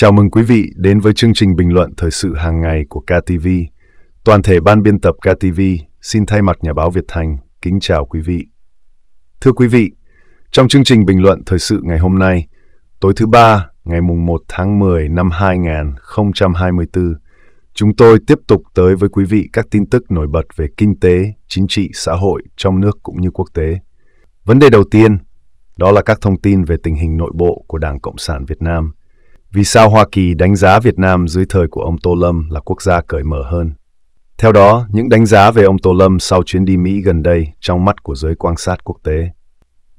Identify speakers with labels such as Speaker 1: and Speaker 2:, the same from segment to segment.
Speaker 1: Chào mừng quý vị đến với chương trình bình luận thời sự hàng ngày của KTV. Toàn thể ban biên tập KTV xin thay mặt nhà báo Việt Thành kính chào quý vị. Thưa quý vị, trong chương trình bình luận thời sự ngày hôm nay, tối thứ ba, ngày mùng 1 tháng 10 năm 2024, chúng tôi tiếp tục tới với quý vị các tin tức nổi bật về kinh tế, chính trị, xã hội trong nước cũng như quốc tế. Vấn đề đầu tiên đó là các thông tin về tình hình nội bộ của Đảng Cộng sản Việt Nam – vì sao Hoa Kỳ đánh giá Việt Nam dưới thời của ông Tô Lâm là quốc gia cởi mở hơn? Theo đó, những đánh giá về ông Tô Lâm sau chuyến đi Mỹ gần đây trong mắt của giới quan sát quốc tế.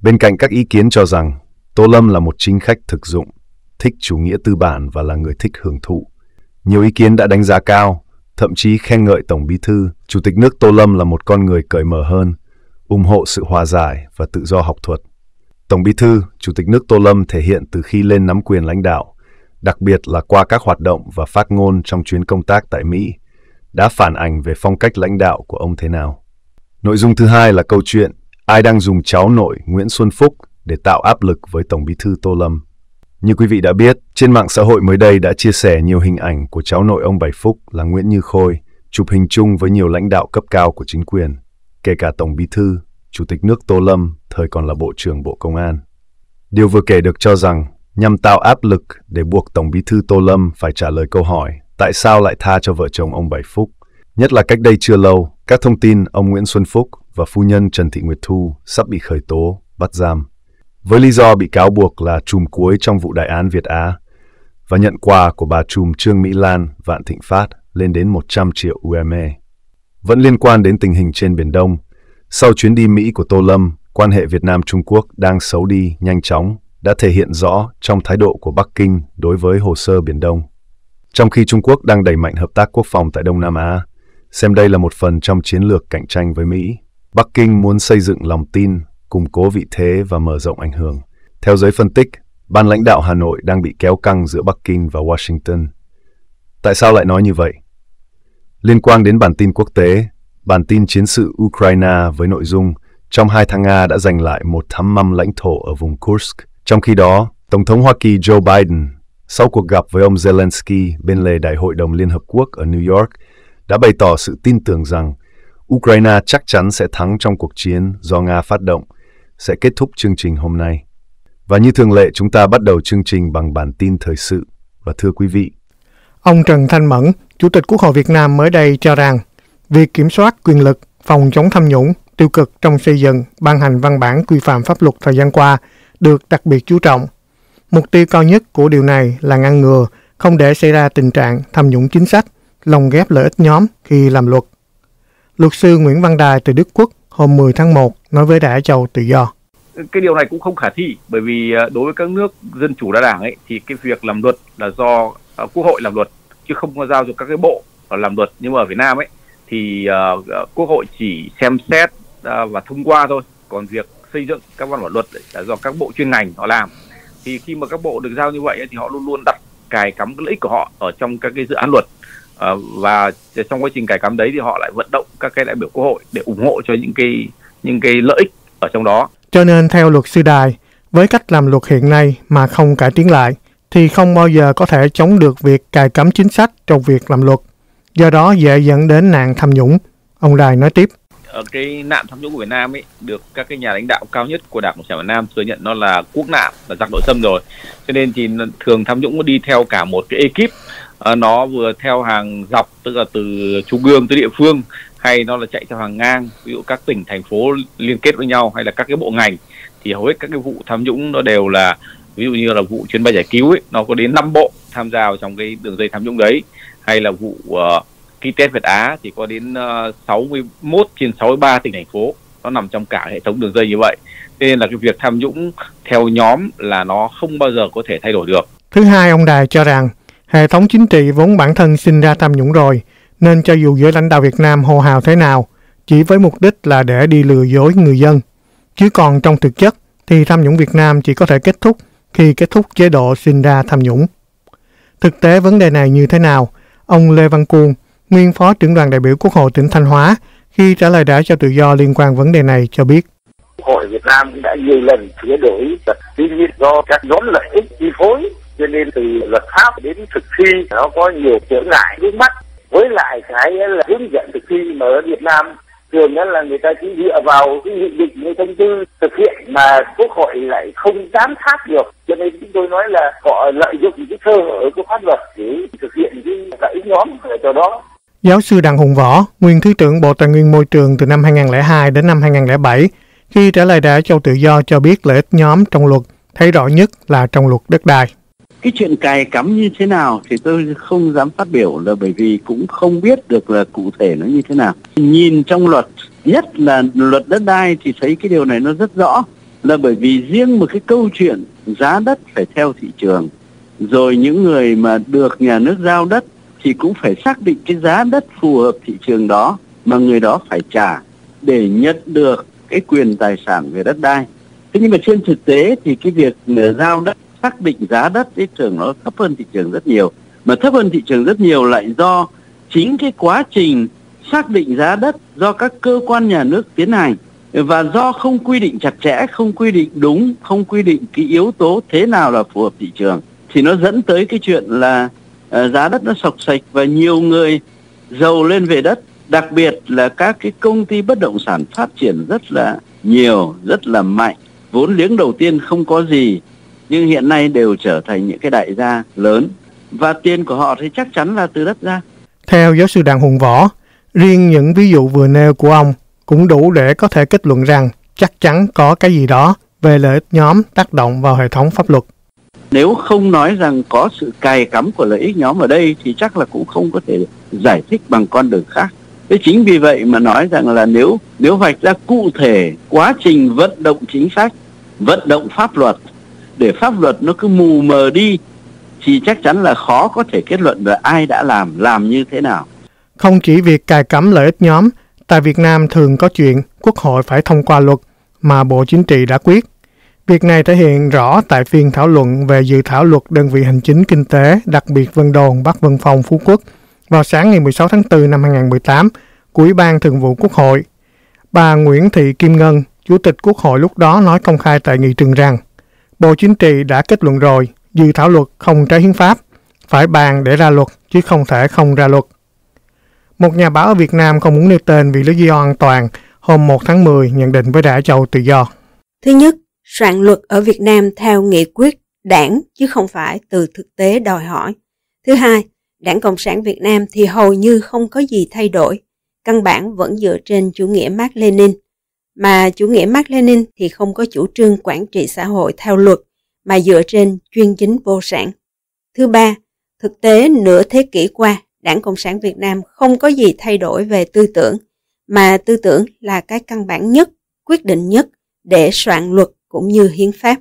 Speaker 1: Bên cạnh các ý kiến cho rằng, Tô Lâm là một chính khách thực dụng, thích chủ nghĩa tư bản và là người thích hưởng thụ. Nhiều ý kiến đã đánh giá cao, thậm chí khen ngợi Tổng Bí Thư, Chủ tịch nước Tô Lâm là một con người cởi mở hơn, ủng hộ sự hòa giải và tự do học thuật. Tổng Bí Thư, Chủ tịch nước Tô Lâm thể hiện từ khi lên nắm quyền lãnh đạo, đặc biệt là qua các hoạt động và phát ngôn trong chuyến công tác tại Mỹ, đã phản ảnh về phong cách lãnh đạo của ông thế nào. Nội dung thứ hai là câu chuyện ai đang dùng cháu nội Nguyễn Xuân Phúc để tạo áp lực với Tổng bí thư Tô Lâm. Như quý vị đã biết, trên mạng xã hội mới đây đã chia sẻ nhiều hình ảnh của cháu nội ông Bảy Phúc là Nguyễn Như Khôi, chụp hình chung với nhiều lãnh đạo cấp cao của chính quyền, kể cả Tổng bí thư, Chủ tịch nước Tô Lâm, thời còn là Bộ trưởng Bộ Công an. Điều vừa kể được cho rằng nhằm tạo áp lực để buộc Tổng bí thư Tô Lâm phải trả lời câu hỏi tại sao lại tha cho vợ chồng ông Bảy Phúc. Nhất là cách đây chưa lâu, các thông tin ông Nguyễn Xuân Phúc và phu nhân Trần Thị Nguyệt Thu sắp bị khởi tố, bắt giam. Với lý do bị cáo buộc là trùm cuối trong vụ đại án Việt Á và nhận quà của bà trùm Trương Mỹ Lan, Vạn Thịnh Phát lên đến 100 triệu USD. Vẫn liên quan đến tình hình trên Biển Đông, sau chuyến đi Mỹ của Tô Lâm, quan hệ Việt Nam-Trung Quốc đang xấu đi nhanh chóng đã thể hiện rõ trong thái độ của Bắc Kinh đối với hồ sơ Biển Đông. Trong khi Trung Quốc đang đẩy mạnh hợp tác quốc phòng tại Đông Nam Á, xem đây là một phần trong chiến lược cạnh tranh với Mỹ. Bắc Kinh muốn xây dựng lòng tin, củng cố vị thế và mở rộng ảnh hưởng. Theo giới phân tích, ban lãnh đạo Hà Nội đang bị kéo căng giữa Bắc Kinh và Washington. Tại sao lại nói như vậy? Liên quan đến bản tin quốc tế, bản tin chiến sự Ukraine với nội dung trong hai tháng Nga đã giành lại một thắm mâm lãnh thổ ở vùng Kursk trong khi đó, Tổng thống Hoa Kỳ Joe Biden, sau cuộc gặp với ông Zelensky bên lề Đại hội đồng Liên Hợp Quốc ở New York, đã bày tỏ sự tin tưởng rằng Ukraine chắc chắn sẽ thắng trong cuộc chiến do Nga phát động, sẽ kết thúc chương trình hôm nay. Và như thường lệ, chúng ta bắt đầu chương trình bằng bản tin thời sự. Và thưa quý vị,
Speaker 2: Ông Trần Thanh Mẫn, Chủ tịch Quốc hội Việt Nam mới đây cho rằng, việc kiểm soát quyền lực, phòng chống tham nhũng, tiêu cực trong xây dựng, ban hành văn bản quy phạm pháp luật thời gian qua – được đặc biệt chú trọng. Mục tiêu cao nhất của điều này là ngăn ngừa, không để xảy ra tình trạng tham nhũng chính sách, lồng ghép lợi ích nhóm khi làm luật. Luật sư Nguyễn Văn Đài từ Đức Quốc hôm 10 tháng 1 nói với Đài Châu Tự Do.
Speaker 3: Cái điều này cũng không khả thi bởi vì à, đối với các nước dân chủ đa đảng ấy thì cái việc làm luật là do à, quốc hội làm luật chứ không có giao cho các cái bộ làm luật nhưng mà ở Việt Nam ấy thì uh, quốc hội chỉ xem xét uh, và thông qua thôi còn việc xây dựng các văn bản luật là do các bộ chuyên ngành họ làm thì khi mà các bộ được giao như vậy thì họ luôn luôn đặt cài cắm cái lợi ích của họ ở trong các cái dự án luật ờ, và trong quá trình cài cắm đấy thì họ lại vận động các cái đại biểu quốc hội để ủng hộ cho những cái những cái lợi ích ở trong đó
Speaker 2: cho nên theo luật sư đài với cách làm luật hiện nay mà không cải tiến lại thì không bao giờ có thể chống được việc cài cắm chính sách trong việc làm luật do đó dễ dẫn đến nạn tham nhũng ông đài nói tiếp
Speaker 3: ở ờ, cái nạn tham nhũng của Việt Nam ấy được các cái nhà lãnh đạo cao nhất của Đảng Cộng sản Việt Nam thừa nhận nó là quốc nạn là giặc nội xâm rồi cho nên thì thường tham nhũng nó đi theo cả một cái ekip ờ, nó vừa theo hàng dọc tức là từ trung ương tới địa phương hay nó là chạy theo hàng ngang ví dụ các tỉnh thành phố liên kết với nhau hay là các cái bộ ngành thì hầu hết các cái vụ tham nhũng nó đều là ví dụ như là vụ chuyến bay giải cứu ấy nó có đến 5 bộ tham gia vào trong cái đường dây tham nhũng đấy hay là vụ uh, ký test Việt Á thì có đến ờ, uh, 61 trên 63 tỉnh thành phố nó nằm trong cả hệ thống đường dây như vậy thế nên là cái việc tham nhũng theo nhóm là nó không bao giờ có thể thay đổi được
Speaker 2: thứ hai ông đài cho rằng hệ thống chính trị vốn bản thân sinh ra tham nhũng rồi nên cho dù giới lãnh đạo Việt Nam hô hào thế nào chỉ với mục đích là để đi lừa dối người dân chứ còn trong thực chất thì tham nhũng Việt Nam chỉ có thể kết thúc khi kết thúc chế độ sinh ra tham nhũng thực tế vấn đề này như thế nào ông Lê Văn Cuông nguyên Phó trưởng đoàn đại biểu Quốc hội tỉnh Thanh Hóa, khi trả lời đã cho tự do liên quan vấn đề này cho biết.
Speaker 4: Quốc hội Việt Nam đã nhiều lần sửa đổi, tuy nhiên do các nhóm lợi ích chi phối, cho nên từ luật pháp đến thực thi nó có nhiều trở ngại vướng mắt. Với lại cái là hướng dẫn thực thi mà ở Việt Nam thường là người ta chỉ dựa vào cái nghị định hay thông tư thực hiện mà quốc hội lại không giám sát được cho nên chúng tôi nói là họ lợi dụng những cái sơ hở của pháp luật để thực hiện cái lợi nhóm ở chỗ
Speaker 2: đó Giáo sư Đặng Hùng Võ, nguyên Thứ trưởng Bộ Tài nguyên Môi trường từ năm 2002 đến năm 2007, khi trả lời đã Châu Tự Do cho biết lợi ích nhóm trong luật thấy rõ nhất là trong luật đất đai.
Speaker 4: Cái chuyện cài cắm như thế nào thì tôi không dám phát biểu là bởi vì cũng không biết được là cụ thể nó như thế nào. Nhìn trong luật, nhất là luật đất đai thì thấy cái điều này nó rất rõ là bởi vì riêng một cái câu chuyện giá đất phải theo thị trường rồi những người mà được nhà nước giao đất thì cũng phải xác định cái giá đất phù hợp thị trường đó mà người đó phải trả để nhận được cái quyền tài sản về đất đai. Thế nhưng mà trên thực tế thì cái việc giao đất xác định giá đất ấy trường nó thấp hơn thị trường rất nhiều. Mà thấp hơn thị trường rất nhiều lại do chính cái quá trình xác định giá đất do các cơ quan nhà nước tiến hành và do không quy định chặt chẽ, không quy định đúng, không quy định cái yếu tố thế nào là phù hợp thị trường thì nó dẫn tới cái chuyện là Ờ, giá đất nó sọc sạch và nhiều người giàu lên về đất đặc biệt là các cái công ty bất động sản phát triển rất là nhiều rất là mạnh vốn liếng đầu tiên không có gì nhưng hiện nay đều trở thành những cái đại gia lớn và tiền của họ thì chắc chắn là từ đất ra
Speaker 2: theo giáo sư đặng hùng võ riêng những ví dụ vừa nêu của ông cũng đủ để có thể kết luận rằng chắc chắn có cái gì đó về lợi ích nhóm tác động vào hệ thống pháp luật
Speaker 4: nếu không nói rằng có sự cài cắm của lợi ích nhóm ở đây thì chắc là cũng không có thể giải thích bằng con đường khác thế chính vì vậy mà nói rằng là nếu nếu hoạch ra cụ thể quá trình vận động chính sách vận động pháp luật để pháp luật nó cứ mù mờ đi thì chắc chắn là khó có thể kết luận là ai đã làm làm như thế
Speaker 2: nào không chỉ việc cài cắm lợi ích nhóm tại việt nam thường có chuyện quốc hội phải thông qua luật mà bộ chính trị đã quyết Việc này thể hiện rõ tại phiên thảo luận về dự thảo luật đơn vị hành chính kinh tế, đặc biệt Vân Đồn, Bắc Vân Phong, Phú Quốc vào sáng ngày 16 tháng 4 năm 2018 của Ủy ban Thường vụ Quốc hội. Bà Nguyễn Thị Kim Ngân, Chủ tịch Quốc hội lúc đó nói công khai tại nghị trường rằng Bộ Chính trị đã kết luận rồi, dự thảo luật không trái hiến pháp, phải bàn để ra luật chứ không thể không ra luật. Một nhà báo ở Việt Nam không muốn nêu tên vì lý do an toàn hôm 1 tháng 10 nhận định với Rã Châu Tự Do.
Speaker 5: Thứ nhất, soạn luật ở Việt Nam theo nghị quyết đảng chứ không phải từ thực tế đòi hỏi. Thứ hai, đảng Cộng sản Việt Nam thì hầu như không có gì thay đổi, căn bản vẫn dựa trên chủ nghĩa Mark Lenin. Mà chủ nghĩa Mark Lenin thì không có chủ trương quản trị xã hội theo luật, mà dựa trên chuyên chính vô sản. Thứ ba, thực tế nửa thế kỷ qua, đảng Cộng sản Việt Nam không có gì thay đổi về tư tưởng, mà tư tưởng là cái căn bản nhất, quyết định nhất để soạn luật cũng như hiến pháp.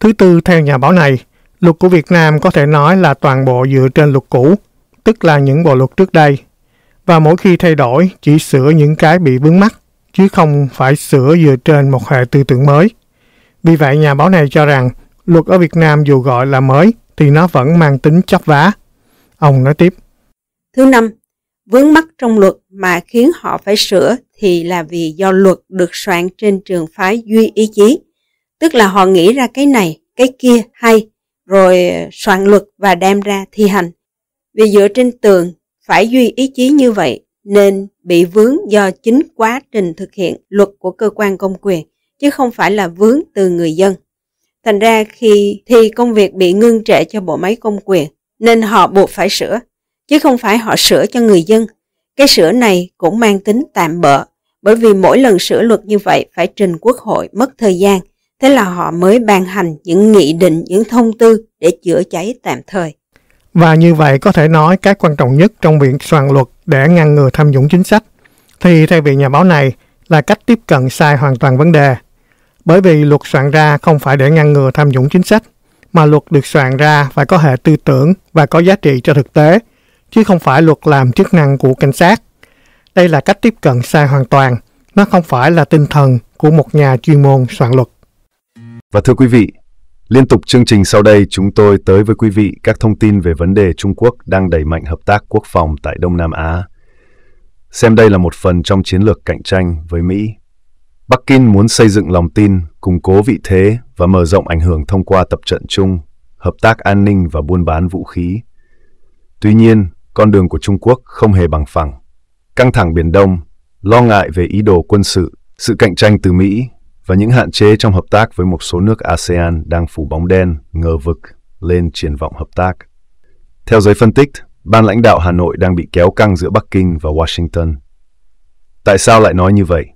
Speaker 2: Thứ tư, theo nhà báo này, luật của Việt Nam có thể nói là toàn bộ dựa trên luật cũ, tức là những bộ luật trước đây. Và mỗi khi thay đổi, chỉ sửa những cái bị vướng mắc, chứ không phải sửa dựa trên một hệ tư tưởng mới. Vì vậy, nhà báo này cho rằng luật ở Việt Nam dù gọi là mới thì nó vẫn mang tính chấp vá. Ông nói tiếp.
Speaker 5: Thứ năm, vướng mắc trong luật mà khiến họ phải sửa thì là vì do luật được soạn trên trường phái duy ý chí Tức là họ nghĩ ra cái này, cái kia hay, rồi ờ, soạn luật và đem ra thi hành. Vì dựa trên tường, phải duy ý chí như vậy nên bị vướng do chính quá trình thực hiện luật của cơ quan công quyền, chứ không phải là vướng từ người dân. Thành ra khi thi công việc bị ngưng trệ cho bộ máy công quyền, nên họ buộc phải sửa, chứ không phải họ sửa cho người dân. Cái sửa này cũng mang tính tạm bợ, bởi vì mỗi lần sửa luật như vậy phải trình quốc hội mất thời gian, Thế là họ mới ban hành những nghị định, những thông tư để chữa cháy tạm thời.
Speaker 2: Và như vậy có thể nói cái quan trọng nhất trong việc soạn luật để ngăn ngừa tham nhũng chính sách thì thay vì nhà báo này là cách tiếp cận sai hoàn toàn vấn đề. Bởi vì luật soạn ra không phải để ngăn ngừa tham nhũng chính sách, mà luật được soạn ra phải có hệ tư tưởng và có giá trị cho thực tế, chứ không phải luật làm chức năng của cảnh sát. Đây là cách tiếp cận sai hoàn toàn, nó không phải là tinh thần của một nhà chuyên môn soạn luật.
Speaker 1: Và thưa quý vị, liên tục chương trình sau đây chúng tôi tới với quý vị các thông tin về vấn đề Trung Quốc đang đẩy mạnh hợp tác quốc phòng tại Đông Nam Á. Xem đây là một phần trong chiến lược cạnh tranh với Mỹ. Bắc Kinh muốn xây dựng lòng tin, củng cố vị thế và mở rộng ảnh hưởng thông qua tập trận chung, hợp tác an ninh và buôn bán vũ khí. Tuy nhiên, con đường của Trung Quốc không hề bằng phẳng. Căng thẳng Biển Đông, lo ngại về ý đồ quân sự, sự cạnh tranh từ Mỹ và những hạn chế trong hợp tác với một số nước ASEAN đang phủ bóng đen, ngờ vực lên triển vọng hợp tác. Theo giới phân tích, ban lãnh đạo Hà Nội đang bị kéo căng giữa Bắc Kinh và Washington. Tại sao lại nói như vậy?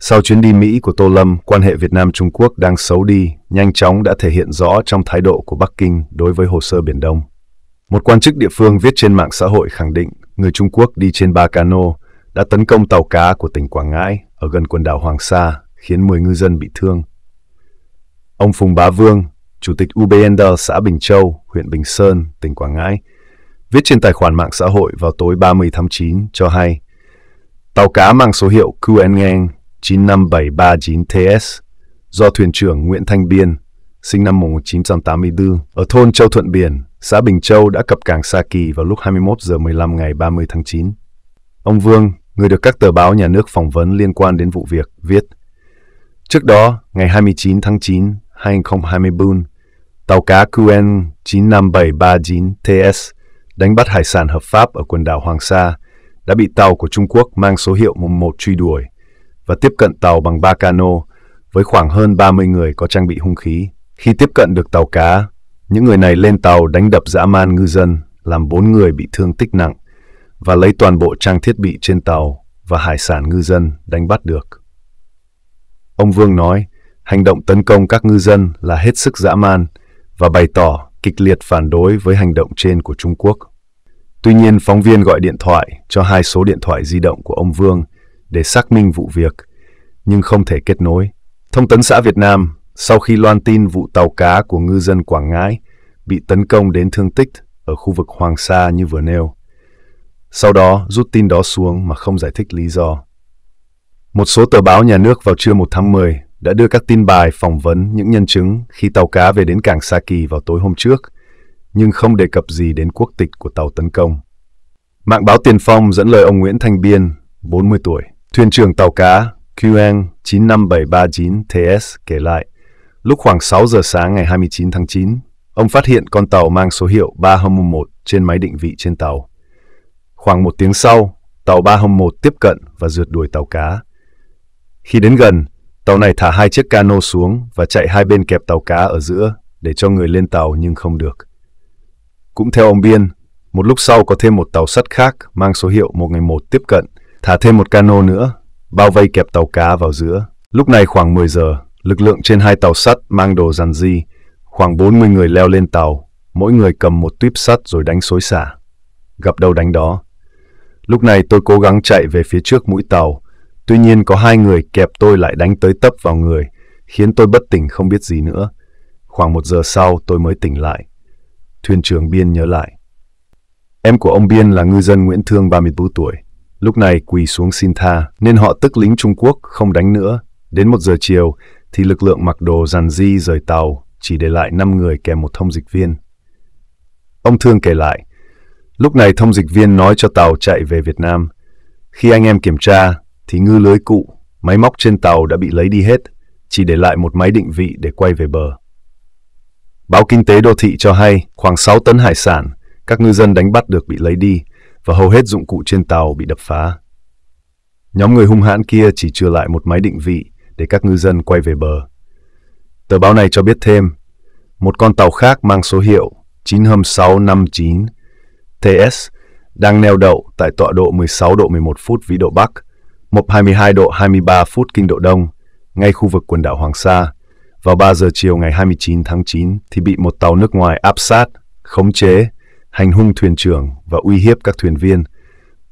Speaker 1: Sau chuyến đi Mỹ của Tô Lâm, quan hệ Việt Nam-Trung Quốc đang xấu đi, nhanh chóng đã thể hiện rõ trong thái độ của Bắc Kinh đối với hồ sơ Biển Đông. Một quan chức địa phương viết trên mạng xã hội khẳng định người Trung Quốc đi trên ba cano đã tấn công tàu cá của tỉnh Quảng Ngãi ở gần quần đảo Hoàng Sa khiến 10 ngư dân bị thương. Ông Phùng Bá Vương, Chủ tịch UBND xã Bình Châu, huyện Bình Sơn, tỉnh Quảng Ngãi, viết trên tài khoản mạng xã hội vào tối 30 tháng 9 cho hay tàu cá mang số hiệu QNN 95739TS do thuyền trưởng Nguyễn Thanh Biên, sinh năm 1984, ở thôn Châu Thuận Biển, xã Bình Châu đã cập cảng Sa Kỳ vào lúc 21 giờ 15 ngày 30 tháng 9. Ông Vương, người được các tờ báo nhà nước phỏng vấn liên quan đến vụ việc, viết – Trước đó, ngày 29 tháng 9, 2024, tàu cá QN 95739TS đánh bắt hải sản hợp pháp ở quần đảo Hoàng Sa đã bị tàu của Trung Quốc mang số hiệu 11 truy đuổi và tiếp cận tàu bằng ba cano với khoảng hơn 30 người có trang bị hung khí. Khi tiếp cận được tàu cá, những người này lên tàu đánh đập dã man ngư dân, làm bốn người bị thương tích nặng và lấy toàn bộ trang thiết bị trên tàu và hải sản ngư dân đánh bắt được. Ông Vương nói, hành động tấn công các ngư dân là hết sức dã man và bày tỏ kịch liệt phản đối với hành động trên của Trung Quốc. Tuy nhiên, phóng viên gọi điện thoại cho hai số điện thoại di động của ông Vương để xác minh vụ việc, nhưng không thể kết nối. Thông tấn xã Việt Nam, sau khi loan tin vụ tàu cá của ngư dân Quảng Ngãi bị tấn công đến thương tích ở khu vực Hoàng Sa như vừa nêu, sau đó rút tin đó xuống mà không giải thích lý do. Một số tờ báo nhà nước vào trưa 1 tháng 10 đã đưa các tin bài phỏng vấn những nhân chứng khi tàu cá về đến cảng Sa Kỳ vào tối hôm trước, nhưng không đề cập gì đến quốc tịch của tàu tấn công. Mạng báo Tiền Phong dẫn lời ông Nguyễn Thanh Biên, 40 tuổi, thuyền trưởng tàu cá QN 95739 TS kể lại, lúc khoảng 6 giờ sáng ngày 29 tháng 9, ông phát hiện con tàu mang số hiệu 301 trên máy định vị trên tàu. Khoảng một tiếng sau, tàu 301 tiếp cận và rượt đuổi tàu cá. Khi đến gần, tàu này thả hai chiếc cano xuống và chạy hai bên kẹp tàu cá ở giữa để cho người lên tàu nhưng không được. Cũng theo ông Biên, một lúc sau có thêm một tàu sắt khác mang số hiệu một ngày một tiếp cận, thả thêm một cano nữa, bao vây kẹp tàu cá vào giữa. Lúc này khoảng 10 giờ, lực lượng trên hai tàu sắt mang đồ dàn di, khoảng 40 người leo lên tàu, mỗi người cầm một tuyếp sắt rồi đánh xối xả. Gặp đâu đánh đó. Lúc này tôi cố gắng chạy về phía trước mũi tàu, Tuy nhiên có hai người kẹp tôi lại đánh tới tấp vào người, khiến tôi bất tỉnh không biết gì nữa. Khoảng một giờ sau tôi mới tỉnh lại. Thuyền trưởng Biên nhớ lại. Em của ông Biên là ngư dân Nguyễn Thương 34 tuổi. Lúc này quỳ xuống xin tha, nên họ tức lính Trung Quốc không đánh nữa. Đến một giờ chiều thì lực lượng mặc đồ dàn di rời tàu, chỉ để lại 5 người kèm một thông dịch viên. Ông Thương kể lại, lúc này thông dịch viên nói cho tàu chạy về Việt Nam. Khi anh em kiểm tra, thì ngư lưới cụ, máy móc trên tàu đã bị lấy đi hết, chỉ để lại một máy định vị để quay về bờ. Báo Kinh tế Đô thị cho hay khoảng 6 tấn hải sản các ngư dân đánh bắt được bị lấy đi và hầu hết dụng cụ trên tàu bị đập phá. Nhóm người hung hãn kia chỉ trừ lại một máy định vị để các ngư dân quay về bờ. Tờ báo này cho biết thêm, một con tàu khác mang số hiệu 9659 TS đang neo đậu tại tọa độ 16 độ 11 phút vĩ độ Bắc – mốc 22 độ 23 phút kinh độ Đông, ngay khu vực quần đảo Hoàng Sa. Vào 3 giờ chiều ngày 29 tháng 9 thì bị một tàu nước ngoài áp sát, khống chế, hành hung thuyền trưởng và uy hiếp các thuyền viên.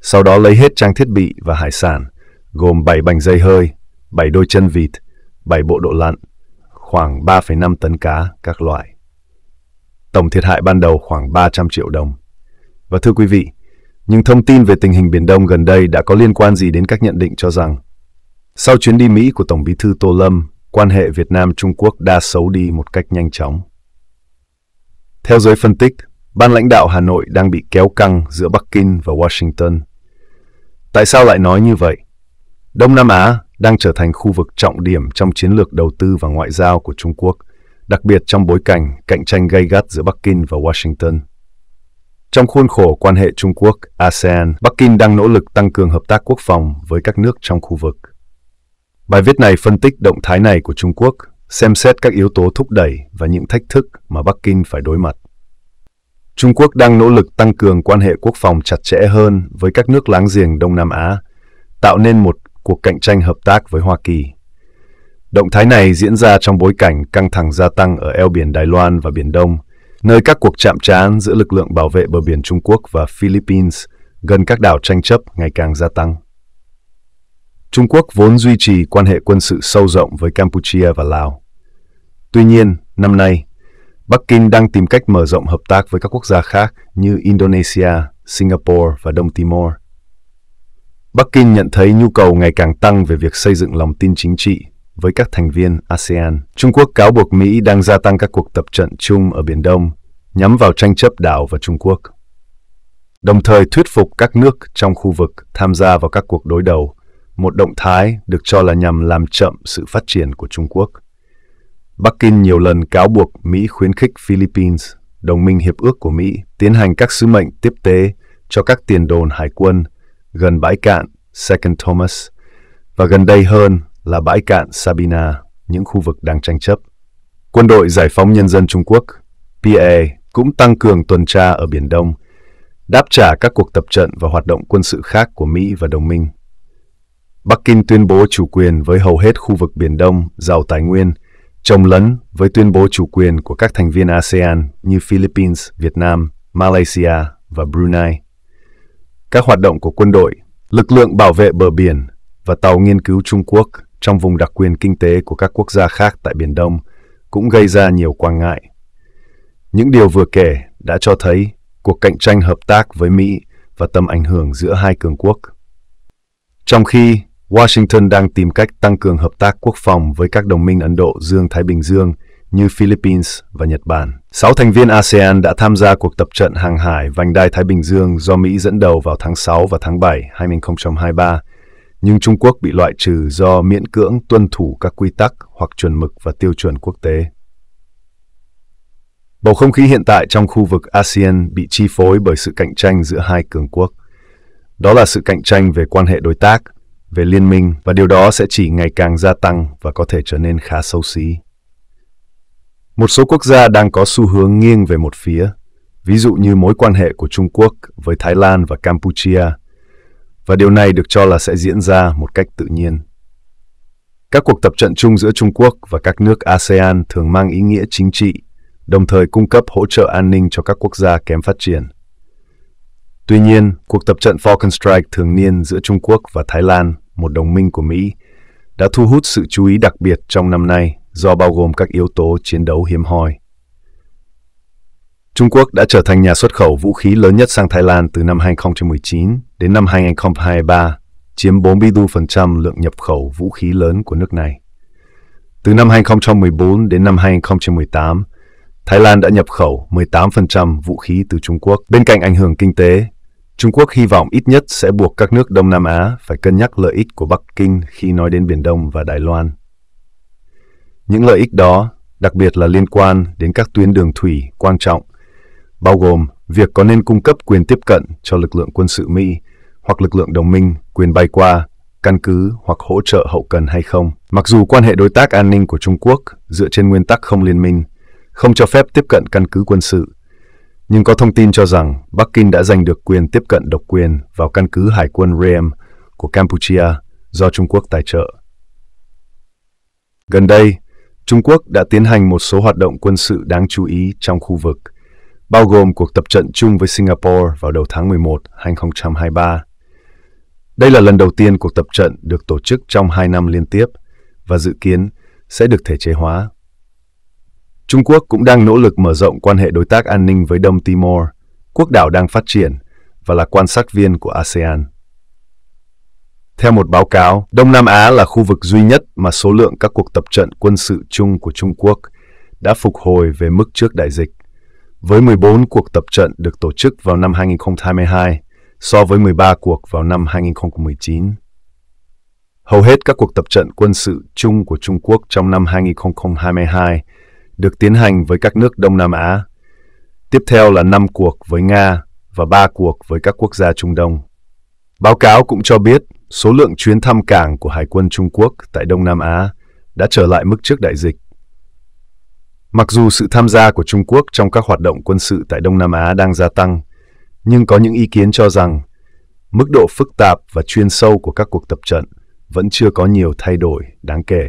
Speaker 1: Sau đó lấy hết trang thiết bị và hải sản, gồm 7 bành dây hơi, 7 đôi chân vịt, 7 bộ độ lặn, khoảng 3,5 tấn cá các loại. Tổng thiệt hại ban đầu khoảng 300 triệu đồng. Và thưa quý vị, nhưng thông tin về tình hình Biển Đông gần đây đã có liên quan gì đến các nhận định cho rằng sau chuyến đi Mỹ của Tổng bí thư Tô Lâm, quan hệ Việt Nam-Trung Quốc đã xấu đi một cách nhanh chóng. Theo giới phân tích, ban lãnh đạo Hà Nội đang bị kéo căng giữa Bắc Kinh và Washington. Tại sao lại nói như vậy? Đông Nam Á đang trở thành khu vực trọng điểm trong chiến lược đầu tư và ngoại giao của Trung Quốc, đặc biệt trong bối cảnh cạnh tranh gay gắt giữa Bắc Kinh và Washington. Trong khuôn khổ quan hệ Trung Quốc, ASEAN, Bắc Kinh đang nỗ lực tăng cường hợp tác quốc phòng với các nước trong khu vực. Bài viết này phân tích động thái này của Trung Quốc, xem xét các yếu tố thúc đẩy và những thách thức mà Bắc Kinh phải đối mặt. Trung Quốc đang nỗ lực tăng cường quan hệ quốc phòng chặt chẽ hơn với các nước láng giềng Đông Nam Á, tạo nên một cuộc cạnh tranh hợp tác với Hoa Kỳ. Động thái này diễn ra trong bối cảnh căng thẳng gia tăng ở eo biển Đài Loan và Biển Đông, nơi các cuộc chạm trán giữa lực lượng bảo vệ bờ biển Trung Quốc và Philippines gần các đảo tranh chấp ngày càng gia tăng. Trung Quốc vốn duy trì quan hệ quân sự sâu rộng với Campuchia và Lào. Tuy nhiên, năm nay, Bắc Kinh đang tìm cách mở rộng hợp tác với các quốc gia khác như Indonesia, Singapore và Đông Timor. Bắc Kinh nhận thấy nhu cầu ngày càng tăng về việc xây dựng lòng tin chính trị với các thành viên ASEAN. Trung Quốc cáo buộc Mỹ đang gia tăng các cuộc tập trận chung ở Biển Đông nhắm vào tranh chấp đảo và Trung Quốc, đồng thời thuyết phục các nước trong khu vực tham gia vào các cuộc đối đầu, một động thái được cho là nhằm làm chậm sự phát triển của Trung Quốc. Bắc Kinh nhiều lần cáo buộc Mỹ khuyến khích Philippines, đồng minh hiệp ước của Mỹ, tiến hành các sứ mệnh tiếp tế cho các tiền đồn hải quân gần bãi cạn Second Thomas và gần đây hơn là bãi cạn Sabina, những khu vực đang tranh chấp. Quân đội Giải phóng Nhân dân Trung Quốc, PA, cũng tăng cường tuần tra ở Biển Đông, đáp trả các cuộc tập trận và hoạt động quân sự khác của Mỹ và đồng minh. Bắc Kinh tuyên bố chủ quyền với hầu hết khu vực Biển Đông, giàu tài nguyên, trồng lấn với tuyên bố chủ quyền của các thành viên ASEAN như Philippines, Việt Nam, Malaysia và Brunei. Các hoạt động của quân đội, lực lượng bảo vệ bờ biển và tàu nghiên cứu Trung Quốc trong vùng đặc quyền kinh tế của các quốc gia khác tại Biển Đông cũng gây ra nhiều quan ngại. Những điều vừa kể đã cho thấy cuộc cạnh tranh hợp tác với Mỹ và tầm ảnh hưởng giữa hai cường quốc. Trong khi Washington đang tìm cách tăng cường hợp tác quốc phòng với các đồng minh Ấn Độ Dương-Thái Bình Dương như Philippines và Nhật Bản. Sáu thành viên ASEAN đã tham gia cuộc tập trận hàng hải vành đai Thái Bình Dương do Mỹ dẫn đầu vào tháng 6 và tháng 7 2023 nhưng Trung Quốc bị loại trừ do miễn cưỡng tuân thủ các quy tắc hoặc chuẩn mực và tiêu chuẩn quốc tế. Bầu không khí hiện tại trong khu vực ASEAN bị chi phối bởi sự cạnh tranh giữa hai cường quốc. Đó là sự cạnh tranh về quan hệ đối tác, về liên minh và điều đó sẽ chỉ ngày càng gia tăng và có thể trở nên khá xấu xí. Một số quốc gia đang có xu hướng nghiêng về một phía, ví dụ như mối quan hệ của Trung Quốc với Thái Lan và Campuchia – và điều này được cho là sẽ diễn ra một cách tự nhiên. Các cuộc tập trận chung giữa Trung Quốc và các nước ASEAN thường mang ý nghĩa chính trị, đồng thời cung cấp hỗ trợ an ninh cho các quốc gia kém phát triển. Tuy nhiên, cuộc tập trận Falcon Strike thường niên giữa Trung Quốc và Thái Lan, một đồng minh của Mỹ, đã thu hút sự chú ý đặc biệt trong năm nay do bao gồm các yếu tố chiến đấu hiếm hoi. Trung Quốc đã trở thành nhà xuất khẩu vũ khí lớn nhất sang Thái Lan từ năm 2019 đến năm 2023, chiếm 44% lượng nhập khẩu vũ khí lớn của nước này. Từ năm 2014 đến năm 2018, Thái Lan đã nhập khẩu 18% vũ khí từ Trung Quốc. Bên cạnh ảnh hưởng kinh tế, Trung Quốc hy vọng ít nhất sẽ buộc các nước Đông Nam Á phải cân nhắc lợi ích của Bắc Kinh khi nói đến Biển Đông và Đài Loan. Những lợi ích đó, đặc biệt là liên quan đến các tuyến đường thủy quan trọng bao gồm việc có nên cung cấp quyền tiếp cận cho lực lượng quân sự Mỹ hoặc lực lượng đồng minh quyền bay qua, căn cứ hoặc hỗ trợ hậu cần hay không. Mặc dù quan hệ đối tác an ninh của Trung Quốc dựa trên nguyên tắc không liên minh, không cho phép tiếp cận căn cứ quân sự, nhưng có thông tin cho rằng Bắc Kinh đã giành được quyền tiếp cận độc quyền vào căn cứ hải quân Riem của Campuchia do Trung Quốc tài trợ. Gần đây, Trung Quốc đã tiến hành một số hoạt động quân sự đáng chú ý trong khu vực – bao gồm cuộc tập trận chung với Singapore vào đầu tháng 11, 2023. Đây là lần đầu tiên cuộc tập trận được tổ chức trong hai năm liên tiếp và dự kiến sẽ được thể chế hóa. Trung Quốc cũng đang nỗ lực mở rộng quan hệ đối tác an ninh với Đông Timor, quốc đảo đang phát triển và là quan sát viên của ASEAN. Theo một báo cáo, Đông Nam Á là khu vực duy nhất mà số lượng các cuộc tập trận quân sự chung của Trung Quốc đã phục hồi về mức trước đại dịch với 14 cuộc tập trận được tổ chức vào năm 2022 so với 13 cuộc vào năm 2019. Hầu hết các cuộc tập trận quân sự chung của Trung Quốc trong năm 2022 được tiến hành với các nước Đông Nam Á. Tiếp theo là 5 cuộc với Nga và 3 cuộc với các quốc gia Trung Đông. Báo cáo cũng cho biết số lượng chuyến thăm cảng của Hải quân Trung Quốc tại Đông Nam Á đã trở lại mức trước đại dịch Mặc dù sự tham gia của Trung Quốc trong các hoạt động quân sự tại Đông Nam Á đang gia tăng, nhưng có những ý kiến cho rằng mức độ phức tạp và chuyên sâu của các cuộc tập trận vẫn chưa có nhiều thay đổi đáng kể.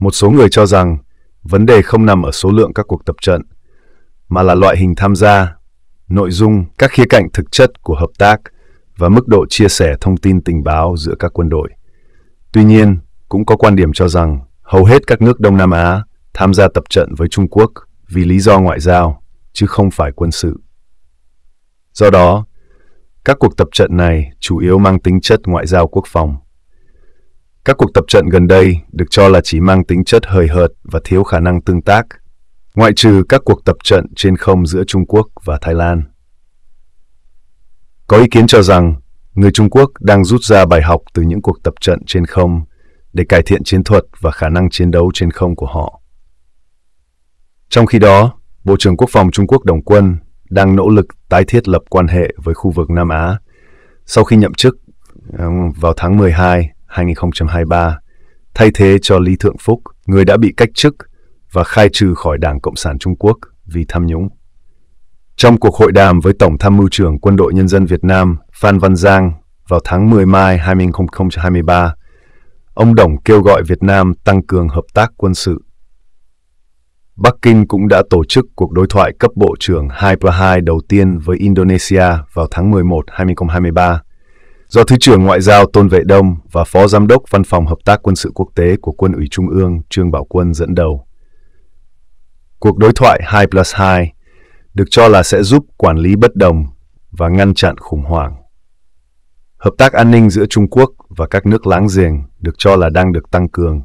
Speaker 1: Một số người cho rằng vấn đề không nằm ở số lượng các cuộc tập trận, mà là loại hình tham gia, nội dung, các khía cạnh thực chất của hợp tác và mức độ chia sẻ thông tin tình báo giữa các quân đội. Tuy nhiên, cũng có quan điểm cho rằng hầu hết các nước Đông Nam Á tham gia tập trận với Trung Quốc vì lý do ngoại giao, chứ không phải quân sự. Do đó, các cuộc tập trận này chủ yếu mang tính chất ngoại giao quốc phòng. Các cuộc tập trận gần đây được cho là chỉ mang tính chất hời hợt và thiếu khả năng tương tác, ngoại trừ các cuộc tập trận trên không giữa Trung Quốc và Thái Lan. Có ý kiến cho rằng, người Trung Quốc đang rút ra bài học từ những cuộc tập trận trên không để cải thiện chiến thuật và khả năng chiến đấu trên không của họ. Trong khi đó, Bộ trưởng Quốc phòng Trung Quốc Đồng Quân đang nỗ lực tái thiết lập quan hệ với khu vực Nam Á. Sau khi nhậm chức um, vào tháng 12, 2023, thay thế cho Lý Thượng Phúc, người đã bị cách chức và khai trừ khỏi Đảng Cộng sản Trung Quốc vì tham nhũng. Trong cuộc hội đàm với Tổng tham mưu trưởng Quân đội Nhân dân Việt Nam Phan Văn Giang vào tháng 10 mai 2023, ông Đồng kêu gọi Việt Nam tăng cường hợp tác quân sự Bắc Kinh cũng đã tổ chức cuộc đối thoại cấp bộ trưởng 2 plus 2 đầu tiên với Indonesia vào tháng 11 2023 do Thứ trưởng Ngoại giao Tôn Vệ Đông và Phó Giám đốc Văn phòng Hợp tác Quân sự Quốc tế của Quân ủy Trung ương Trương Bảo Quân dẫn đầu. Cuộc đối thoại 2 plus 2 được cho là sẽ giúp quản lý bất đồng và ngăn chặn khủng hoảng. Hợp tác an ninh giữa Trung Quốc và các nước láng giềng được cho là đang được tăng cường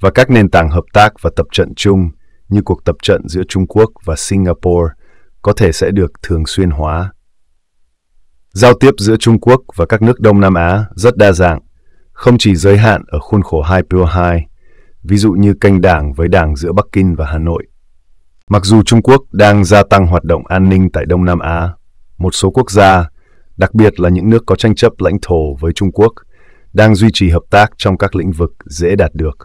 Speaker 1: và các nền tảng hợp tác và tập trận chung như cuộc tập trận giữa Trung Quốc và Singapore có thể sẽ được thường xuyên hóa. Giao tiếp giữa Trung Quốc và các nước Đông Nam Á rất đa dạng, không chỉ giới hạn ở khuôn khổ hai Pure 2, ví dụ như kênh đảng với đảng giữa Bắc Kinh và Hà Nội. Mặc dù Trung Quốc đang gia tăng hoạt động an ninh tại Đông Nam Á, một số quốc gia, đặc biệt là những nước có tranh chấp lãnh thổ với Trung Quốc, đang duy trì hợp tác trong các lĩnh vực dễ đạt được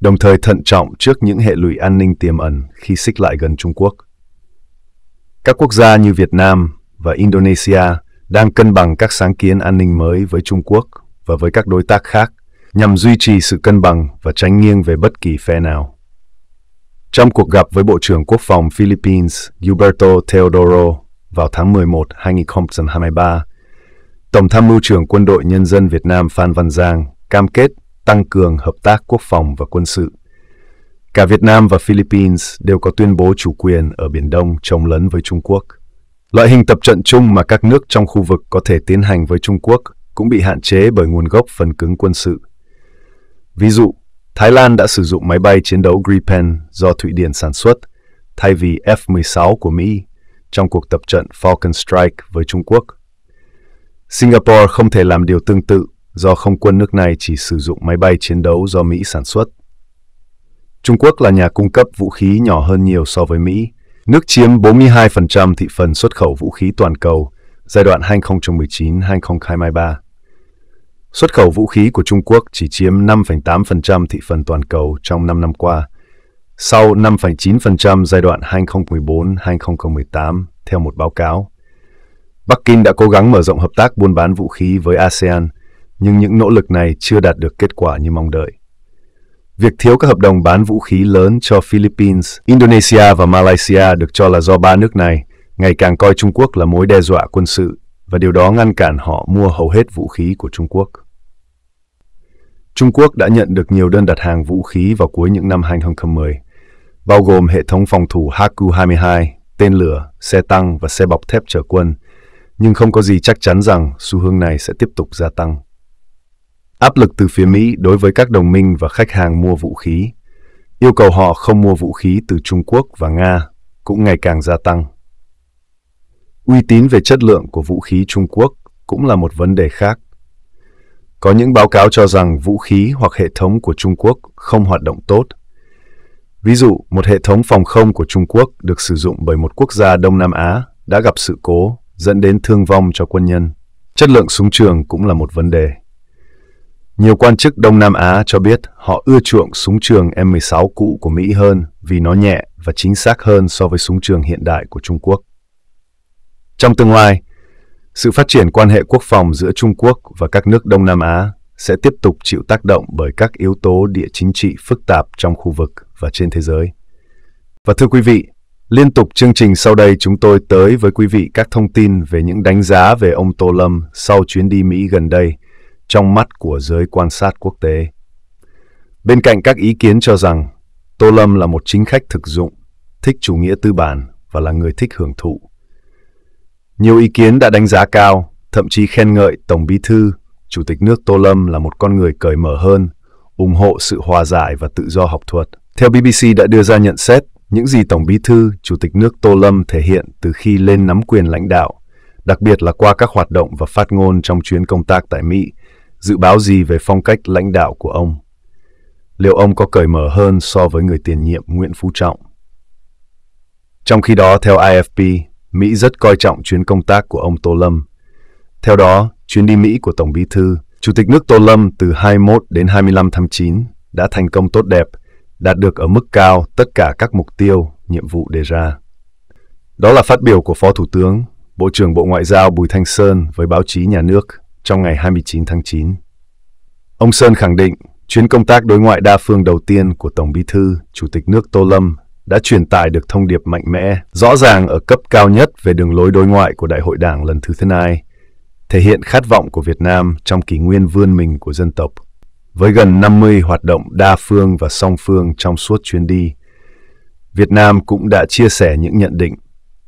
Speaker 1: đồng thời thận trọng trước những hệ lụy an ninh tiềm ẩn khi xích lại gần Trung Quốc. Các quốc gia như Việt Nam và Indonesia đang cân bằng các sáng kiến an ninh mới với Trung Quốc và với các đối tác khác nhằm duy trì sự cân bằng và tránh nghiêng về bất kỳ phe nào. Trong cuộc gặp với Bộ trưởng Quốc phòng Philippines Gilberto Teodoro vào tháng 11 2023, Tổng tham mưu trưởng Quân đội Nhân dân Việt Nam Phan Văn Giang cam kết tăng cường hợp tác quốc phòng và quân sự. Cả Việt Nam và Philippines đều có tuyên bố chủ quyền ở Biển Đông chống lấn với Trung Quốc. Loại hình tập trận chung mà các nước trong khu vực có thể tiến hành với Trung Quốc cũng bị hạn chế bởi nguồn gốc phần cứng quân sự. Ví dụ, Thái Lan đã sử dụng máy bay chiến đấu Gripen do Thụy Điển sản xuất thay vì F-16 của Mỹ trong cuộc tập trận Falcon Strike với Trung Quốc. Singapore không thể làm điều tương tự do không quân nước này chỉ sử dụng máy bay chiến đấu do Mỹ sản xuất. Trung Quốc là nhà cung cấp vũ khí nhỏ hơn nhiều so với Mỹ. Nước chiếm 42% thị phần xuất khẩu vũ khí toàn cầu giai đoạn 2019-2023. Xuất khẩu vũ khí của Trung Quốc chỉ chiếm 5,8% thị phần toàn cầu trong 5 năm qua, sau 5,9% giai đoạn 2014-2018 theo một báo cáo. Bắc Kinh đã cố gắng mở rộng hợp tác buôn bán vũ khí với ASEAN nhưng những nỗ lực này chưa đạt được kết quả như mong đợi. Việc thiếu các hợp đồng bán vũ khí lớn cho Philippines, Indonesia và Malaysia được cho là do ba nước này ngày càng coi Trung Quốc là mối đe dọa quân sự và điều đó ngăn cản họ mua hầu hết vũ khí của Trung Quốc. Trung Quốc đã nhận được nhiều đơn đặt hàng vũ khí vào cuối những năm 2010, bao gồm hệ thống phòng thủ Haku-22, tên lửa, xe tăng và xe bọc thép chở quân, nhưng không có gì chắc chắn rằng xu hướng này sẽ tiếp tục gia tăng áp lực từ phía Mỹ đối với các đồng minh và khách hàng mua vũ khí, yêu cầu họ không mua vũ khí từ Trung Quốc và Nga cũng ngày càng gia tăng. Uy tín về chất lượng của vũ khí Trung Quốc cũng là một vấn đề khác. Có những báo cáo cho rằng vũ khí hoặc hệ thống của Trung Quốc không hoạt động tốt. Ví dụ, một hệ thống phòng không của Trung Quốc được sử dụng bởi một quốc gia Đông Nam Á đã gặp sự cố dẫn đến thương vong cho quân nhân. Chất lượng súng trường cũng là một vấn đề. Nhiều quan chức Đông Nam Á cho biết họ ưa chuộng súng trường M16 cũ của Mỹ hơn vì nó nhẹ và chính xác hơn so với súng trường hiện đại của Trung Quốc. Trong tương lai, sự phát triển quan hệ quốc phòng giữa Trung Quốc và các nước Đông Nam Á sẽ tiếp tục chịu tác động bởi các yếu tố địa chính trị phức tạp trong khu vực và trên thế giới. Và thưa quý vị, liên tục chương trình sau đây chúng tôi tới với quý vị các thông tin về những đánh giá về ông Tô Lâm sau chuyến đi Mỹ gần đây – trong mắt của giới quan sát quốc tế. Bên cạnh các ý kiến cho rằng Tô Lâm là một chính khách thực dụng, thích chủ nghĩa tư bản và là người thích hưởng thụ. Nhiều ý kiến đã đánh giá cao, thậm chí khen ngợi Tổng Bí thư, Chủ tịch nước Tô Lâm là một con người cởi mở hơn, ủng hộ sự hòa giải và tự do học thuật. Theo BBC đã đưa ra nhận xét, những gì Tổng Bí thư, Chủ tịch nước Tô Lâm thể hiện từ khi lên nắm quyền lãnh đạo, đặc biệt là qua các hoạt động và phát ngôn trong chuyến công tác tại Mỹ, dự báo gì về phong cách lãnh đạo của ông? Liệu ông có cởi mở hơn so với người tiền nhiệm Nguyễn Phú Trọng? Trong khi đó, theo IFP, Mỹ rất coi trọng chuyến công tác của ông Tô Lâm. Theo đó, chuyến đi Mỹ của Tổng Bí Thư, Chủ tịch nước Tô Lâm từ 21 đến 25 tháng 9 đã thành công tốt đẹp, đạt được ở mức cao tất cả các mục tiêu, nhiệm vụ đề ra. Đó là phát biểu của Phó Thủ tướng, Bộ trưởng Bộ Ngoại giao Bùi Thanh Sơn với báo chí nhà nước trong ngày 29 tháng 9. Ông Sơn khẳng định chuyến công tác đối ngoại đa phương đầu tiên của Tổng Bí thư, Chủ tịch nước Tô Lâm đã truyền tải được thông điệp mạnh mẽ, rõ ràng ở cấp cao nhất về đường lối đối ngoại của Đại hội Đảng lần thứ thứ hai, thể hiện khát vọng của Việt Nam trong kỷ nguyên vươn mình của dân tộc. Với gần 50 hoạt động đa phương và song phương trong suốt chuyến đi, Việt Nam cũng đã chia sẻ những nhận định